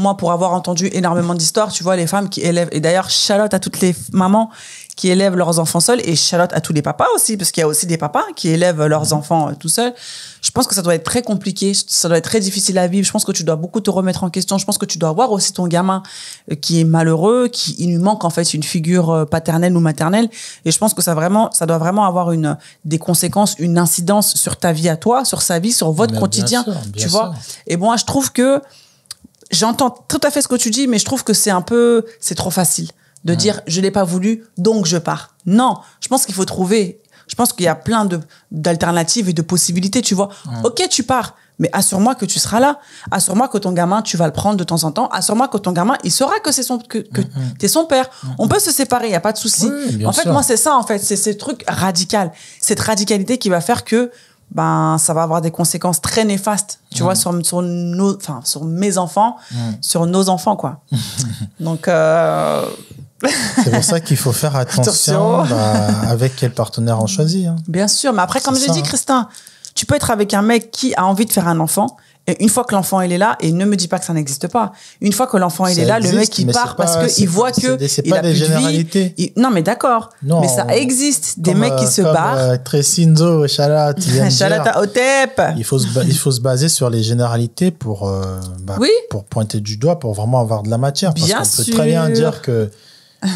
Speaker 1: moi, pour avoir entendu énormément d'histoires, tu vois, les femmes qui élèvent, et d'ailleurs, Charlotte à toutes les mamans qui élèvent leurs enfants seuls, et Charlotte à tous les papas aussi, parce qu'il y a aussi des papas qui élèvent leurs enfants euh, tout seuls. Je pense que ça doit être très compliqué, ça doit être très difficile à vivre. Je pense que tu dois beaucoup te remettre en question. Je pense que tu dois voir aussi ton gamin euh, qui est malheureux, qui il lui manque en fait une figure euh, paternelle ou maternelle. Et je pense que ça vraiment, ça doit vraiment avoir une des conséquences, une incidence sur ta vie à toi, sur sa vie, sur votre quotidien, tu vois. Et moi, bon, je trouve que j'entends tout à fait ce que tu dis, mais je trouve que c'est un peu, c'est trop facile de dire je l'ai pas voulu, donc je pars. Non, je pense qu'il faut trouver. Je pense qu'il y a plein de d'alternatives et de possibilités, tu vois. Ok, tu pars, mais assure-moi que tu seras là. Assure-moi que ton gamin, tu vas le prendre de temps en temps. Assure-moi que ton gamin, il saura que c'est son que, mm, mm. son père. Mm, On peut se séparer, il y a pas de souci. en fait, moi c'est ça en fait, c'est ce truc radical, cette radicalité qui va faire que ben, ça va avoir des conséquences très néfastes tu vois mm. sur mes enfants mm. sur nos enfants quoi donc euh,
Speaker 2: c'est pour ça qu'il faut faire attention, bah, avec quel partenaire on choisit hein.
Speaker 1: bien sûr mais après comme j'ai dit hein. Christin tu peux être avec un mec qui a envie de faire un enfant et une fois que l'enfant il est là, et ne me dis pas que ça n'existe pas. Une fois que l'enfant il est là, le mec il part parce qu'il voit que il a plus de vie. non mais d'accord, mais ça existe des mecs qui euh, se barrent.
Speaker 2: Tresinzo, Shalat, Otep. Il faut se il faut se baser sur les généralités pour euh, bah, pour pointer du doigt pour vraiment avoir de la matière. Parce qu'on peut très bien dire que euh,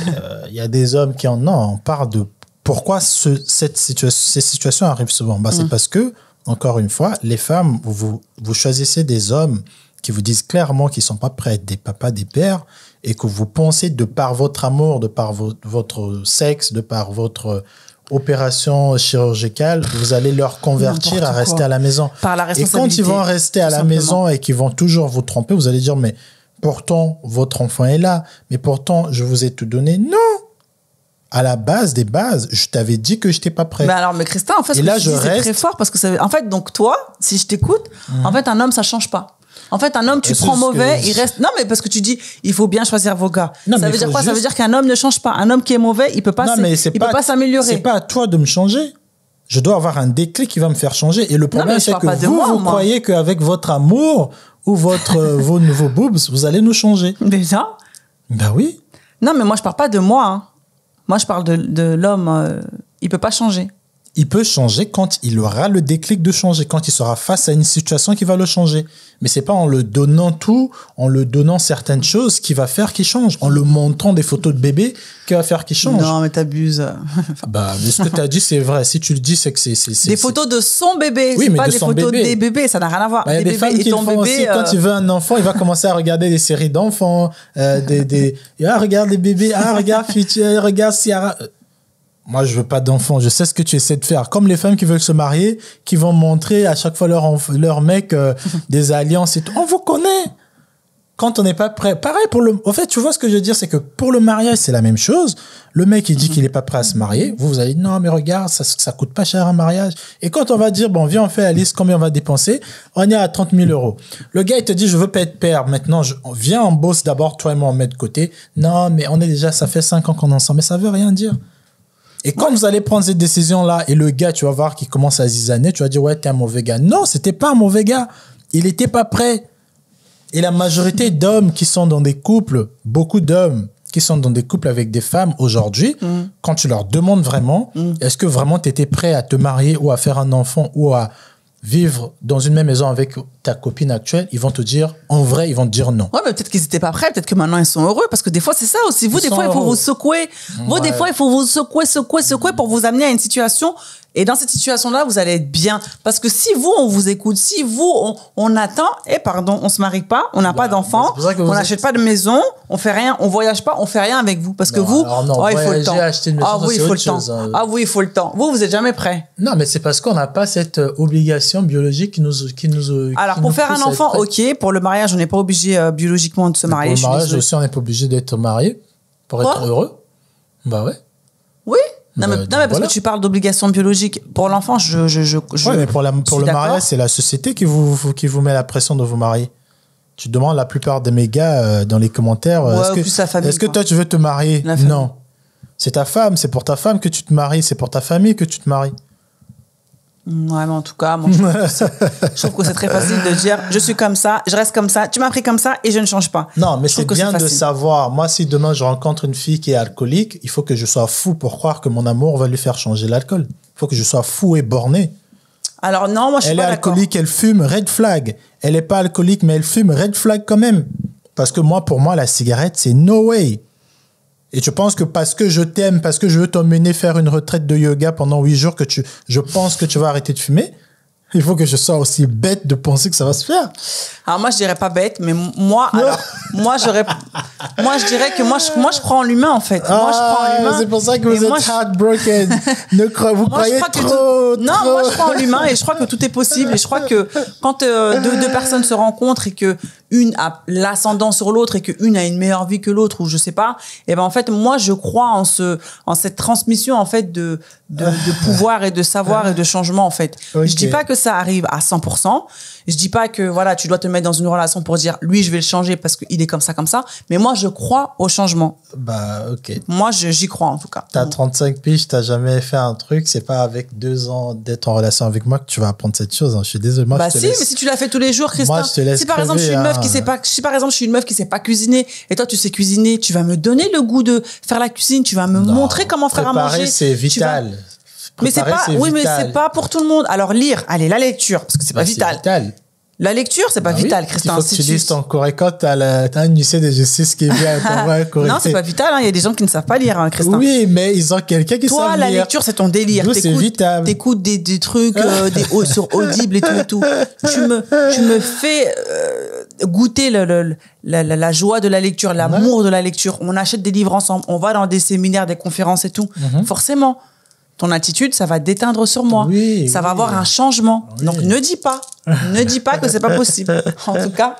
Speaker 2: il y a des hommes qui en non, on parle de pourquoi ce, cette ces situations arrivent souvent. Bah, c'est mm. parce que encore une fois, les femmes, vous, vous choisissez des hommes qui vous disent clairement qu'ils sont pas prêts à être des papas, des pères, et que vous pensez de par votre amour, de par votre sexe, de par votre euh, opération chirurgicale, vous allez leur convertir à rester à la maison. Par la et quand ils vont rester à la maison et qu'ils vont toujours vous tromper, vous allez dire mais pourtant votre enfant est là, mais pourtant je vous ai tout donné. Non, à la base des bases, je t'avais dit que je n'étais pas prêt. Mais alors,
Speaker 1: mais Christin, en fait, je reste... très fort parce que ça... en fait, donc toi, si je t'écoute, en mhm. fait, un homme, ça change pas. En fait, un homme, tu prends mauvais, il reste. Non, mais parce que tu dis, il faut bien choisir vos gars. ça, veut dire quoi ça veut dire qu'un homme ne change pas. Un homme qui est mauvais, il peut pas. peut pas s'améliorer. n'est pas
Speaker 2: à toi de me changer. Je dois avoir un déclic qui va me faire changer. Et le problème, c'est que vous, vous croyez qu'avec votre amour ou votre euh, vos nouveaux boobs, vous allez nous changer. Déjà. Ben oui. Non, mais moi, je parle pas de moi. Hein. Moi, je parle de, de l'homme, euh, il peut pas changer il peut changer quand il aura le déclic de changer, quand il sera face à une situation qui va le changer. Mais c'est pas en le donnant tout, en le donnant certaines choses qui va faire qu'il change, en le montrant des photos de bébé qui va faire qu'il change. Non, mais t'abuses. Ah bah, mais ce que t'as dit, c'est vrai. Si tu le dis, c'est que c'est,
Speaker 1: Des photos de son bébé, oui, mais pas des photos des bébés, ça n'a rien à voir. Bah, il y a des, femmes qui font bébé, aussi, euh, quand tu
Speaker 2: veux un enfant, il va commencer à regarder des séries d'enfants, euh, des, des... Ah, regarde les bébés, ah, regarde Future, regarde Ciara moi je veux pas d'enfants. je sais ce que tu essaies de faire. Comme les femmes qui veulent se marier, qui vont montrer à chaque fois leur, leur mec euh, des alliances et On vous connaît quand on n'est pas prêt. Pareil pour le. Au fait, tu vois ce que je veux dire, c'est que pour le mariage, c'est la même chose. Le mec, il dit mhm. qu'il n'est pas prêt à se marier. Vous, vous allez dire, non, mais regarde, ça, ça coûte pas cher un mariage. Et quand on va dire, bon, viens, on fait la liste, combien on va dépenser On est à 30 000 euros. Le gars, il te dit, je veux pas être père. Maintenant, je, viens, on bosse d'abord, toi et moi, on met de côté. Non, mais on est déjà, ça fait 5 ans qu'on est ensemble. Mais ça veut rien dire. Et quand vous allez prendre cette décision-là, et le gars, tu vas voir, qui commence à zizaner, tu vas dire, ouais, t'es un mauvais gars. Non, c'était pas un mauvais gars. Il n'était pas prêt. Et la majorité d'hommes qui sont dans des couples, beaucoup d'hommes qui sont dans des couples avec des femmes aujourd'hui, mm. quand tu leur demandes vraiment, mm. est-ce que vraiment tu étais prêt à te marier ou à faire un enfant ou à vivre dans une même maison avec ta copine actuelle, ils vont te dire, en vrai, ils vont te dire non.
Speaker 1: Ouais, mais peut-être qu'ils n'étaient pas prêts, peut-être que maintenant ils sont heureux, parce que des fois c'est ça aussi. Vous, des fois, il faut vous secouer. Vous, des fois, il faut vous secouer, secouer, secouer pour vous amener à une situation et dans cette situation-là, vous allez être bien. Parce que si vous, on vous écoute, si vous, on, attend, et eh, pardon, on se marie pas, on n'a pas bah, bah, d'enfant, on n'achète pas de maison, on fait rien, on voyage pas, on fait rien avec vous. Parce que bah, vous, ah, il faut le temps. ah oui, il faut le temps. Hein. Ah oui, il faut le temps. Vous, vous êtes jamais prêt.
Speaker 2: Non, mais c'est parce qu'on n'a pas cette euh, obligation biologique qui nous, qui nous. Euh, alors, pour faire un enfant, ok. Pour le
Speaker 1: mariage, on n'est pas obligé euh, biologiquement de se
Speaker 2: marier. Pour le mariage aussi, on n'est pas obligé d'être marié pour être heureux. Bah ouais.
Speaker 1: Oui. Non, mais, bah, parce que tu parles d'obligation biologique. Pour l'enfant,
Speaker 2: je, je, mais pour, le mariage, c'est la société qui vous, qui vous met la pression de vous marier. Tu demandes la plupart de mes gars euh, dans les commentaires euh, est-ce que, toi tu veux te marier Non. C'est ta femme, c'est pour ta femme que tu te maries, c'est pour ta famille que tu te maries.
Speaker 1: Ouais, mais en tout cas,
Speaker 2: je trouve que c'est très facile de
Speaker 1: dire je suis comme ça, je reste comme ça, tu m'as pris comme ça et je ne change pas. Non, mais c'est bien de
Speaker 2: savoir. Moi, si demain je rencontre une fille qui est alcoolique, il faut que je sois fou pour croire que mon amour va lui faire changer l'alcool. Il faut que je sois fou et borné. Alors, non, moi, je suis elle pas Elle est alcoolique, elle fume, red flag. Elle n'est pas alcoolique, mais elle fume, red flag quand même. Parce que moi, pour moi, la cigarette, c'est no way. Et tu penses que parce que je t'aime, parce que je veux t'emmener faire une retraite de yoga pendant huit jours, que tu, je pense que tu vas arrêter de fumer. Il faut que je sois aussi bête de penser que ça va se faire.
Speaker 1: Alors moi je dirais pas bête, mais moi, alors, moi j'aurais, moi je dirais que moi je, moi je crois en l'humain en fait. moi je crois en ah, l'humain. C'est pour ça que vous êtes
Speaker 2: heartbroken. ne vous croyez trop, Non, moi je crois en l'humain et je
Speaker 1: crois que tout est possible et je crois que quand euh, deux personnes se rencontrent et que une a l'ascendant sur l'autre et qu'une a une meilleure vie que l'autre ou je sais pas, et eh ben en fait moi je crois en ce en cette transmission en fait de de, pouvoir et de savoir et de ah. changement en fait. Je dis pas que ça arrive à 100%, je dis pas que voilà, tu dois te mettre dans une relation pour dire lui, je vais le changer parce qu'il est comme ça, comme ça. Mais moi, je crois au changement.
Speaker 2: Bah, ok. Moi, j'y crois en tout cas. T'as 35 mm. piges, t'as jamais fait un truc. C'est pas avec deux ans d'être en relation avec moi que tu vas apprendre cette chose. Hein. Je suis désolé. bah, si, mais si
Speaker 1: tu l'as fait tous les jours, Christophe Moi, je si par exemple, je suis une meuf qui hein. sait si par exemple, je suis une meuf qui sait pas cuisiner et toi, tu sais cuisiner, tu vas me donner le goût de faire la cuisine, tu vas me montrer comment faire à manger. C'est vital
Speaker 2: mais c'est pas, oui, mais c'est
Speaker 1: pas pour tout le monde. Alors lire, allez, la lecture, parce que c'est pas bah, vital. La lecture, c'est pas bah vital, oui, Il faut que tu lises ton
Speaker 2: t'as un huissier de justice qui est bien. Non, c'est pas
Speaker 1: vital, hein. il y a des gens qui ne savent
Speaker 2: pas lire, hein, Oui, mais ils ont quelqu'un qui sait lire. Toi, la lecture, c'est ton délire. c'est vital.
Speaker 1: T'écoutes des, des, trucs euh, des, sur Audible et tout et tout. Tu me, me fais euh, goûter le, la, la, joie de la lecture, l'amour de la lecture. On achète des livres ensemble, on va dans des séminaires, des conférences et tout. Mhm. Forcément ton attitude, ça va déteindre sur moi. ça va avoir un changement. Ah Donc ne dis pas, ne dis pas que c'est pas possible. En tout cas,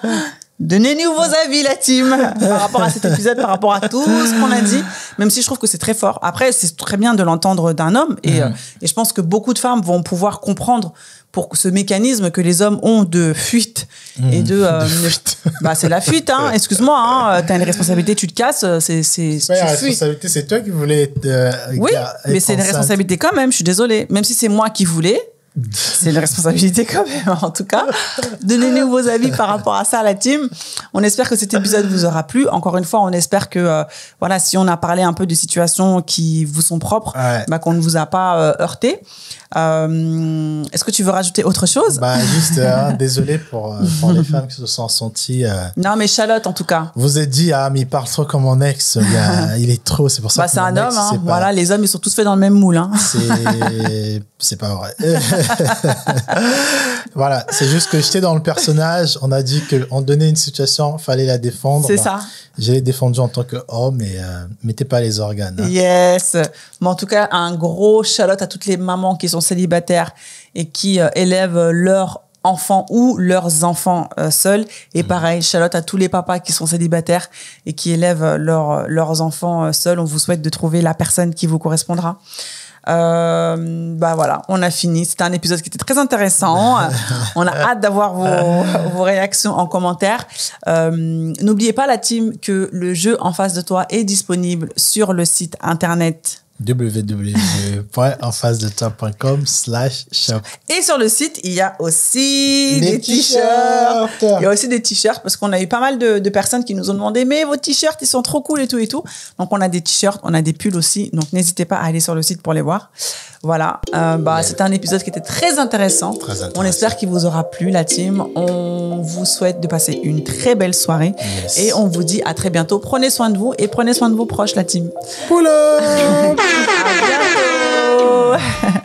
Speaker 1: Donnez-nous vos avis, la team, par rapport à cet épisode, par rapport à tout ce qu'on a dit, même si je trouve que c'est très fort. Après, c'est très bien de l'entendre d'un homme, et, mhm. euh, et, je pense que beaucoup de femmes vont pouvoir comprendre pour ce mécanisme que les hommes ont de fuite mhm. et de... Euh, bah, c'est la fuite, hein, excuse-moi, hein, euh, as une responsabilité, tu te casses, c'est... c'est la responsabilité,
Speaker 2: c'est toi qui voulais être... oui, mais c'est une responsabilité
Speaker 1: quand même, je suis désolée. Même si c'est moi qui voulais, c'est une responsabilité quand même, en tout cas. Donnez-nous vos avis par rapport à ça, la team. On espère que cet épisode vous aura plu. Encore une fois, on espère que, euh, voilà, si on a parlé un peu de situations qui vous sont propres, bah, qu'on ne vous a pas euh, heurté. Euh, est-ce que tu veux rajouter autre chose bah, Juste, désolé pour, pour les femmes
Speaker 2: qui se sont senties.
Speaker 1: non, mais Charlotte, en tout cas.
Speaker 2: Vous êtes dit, ah, mais il parle trop comme mon ex. Il, est trop, c'est pour ça bah, C'est un homme, hein. voilà,
Speaker 1: les hommes, ils sont tous faits dans le même moule. Hein.
Speaker 2: C'est pas vrai. voilà, c'est juste que j'étais dans le personnage. On a dit qu'on donnait une situation, fallait la défendre. C'est ça. J'ai défendu en tant que homme et euh, mettez pas les organes.
Speaker 1: Hein. Yes. Mais en tout cas, un gros chalote à toutes les mamans qui sont célibataires et qui euh, élèvent leurs enfants ou leurs enfants euh, seuls. Et mm. pareil, Charlotte à tous les papas qui sont célibataires et qui élèvent leurs enfants seuls. On vous souhaite de trouver la personne qui vous correspondra. Euh, bah voilà, on a fini. C'était un épisode qui était très intéressant. on a hâte d'avoir vos, réactions en commentaire. Euh, n'oubliez pas la team que le jeu en face de toi est disponible sur le site internet
Speaker 2: www.enfacedetemps.com slash
Speaker 1: shop. Et sur le site, il y a aussi des, t-shirts. Il y a aussi des t-shirts parce qu'on a eu pas mal de, de, personnes qui nous ont demandé mais vos t-shirts, ils sont trop cool et tout et tout. Donc, on a des t-shirts, on a des pulls aussi. Donc, n'hésitez pas à aller sur le site pour les voir. Voilà, euh, bah, c'était un épisode qui était très intéressant. On espère qu'il vous aura plu, la team. On vous souhaite de passer une très belle soirée et on vous dit à très bientôt. Prenez soin de vous et prenez soin de vos proches, la team.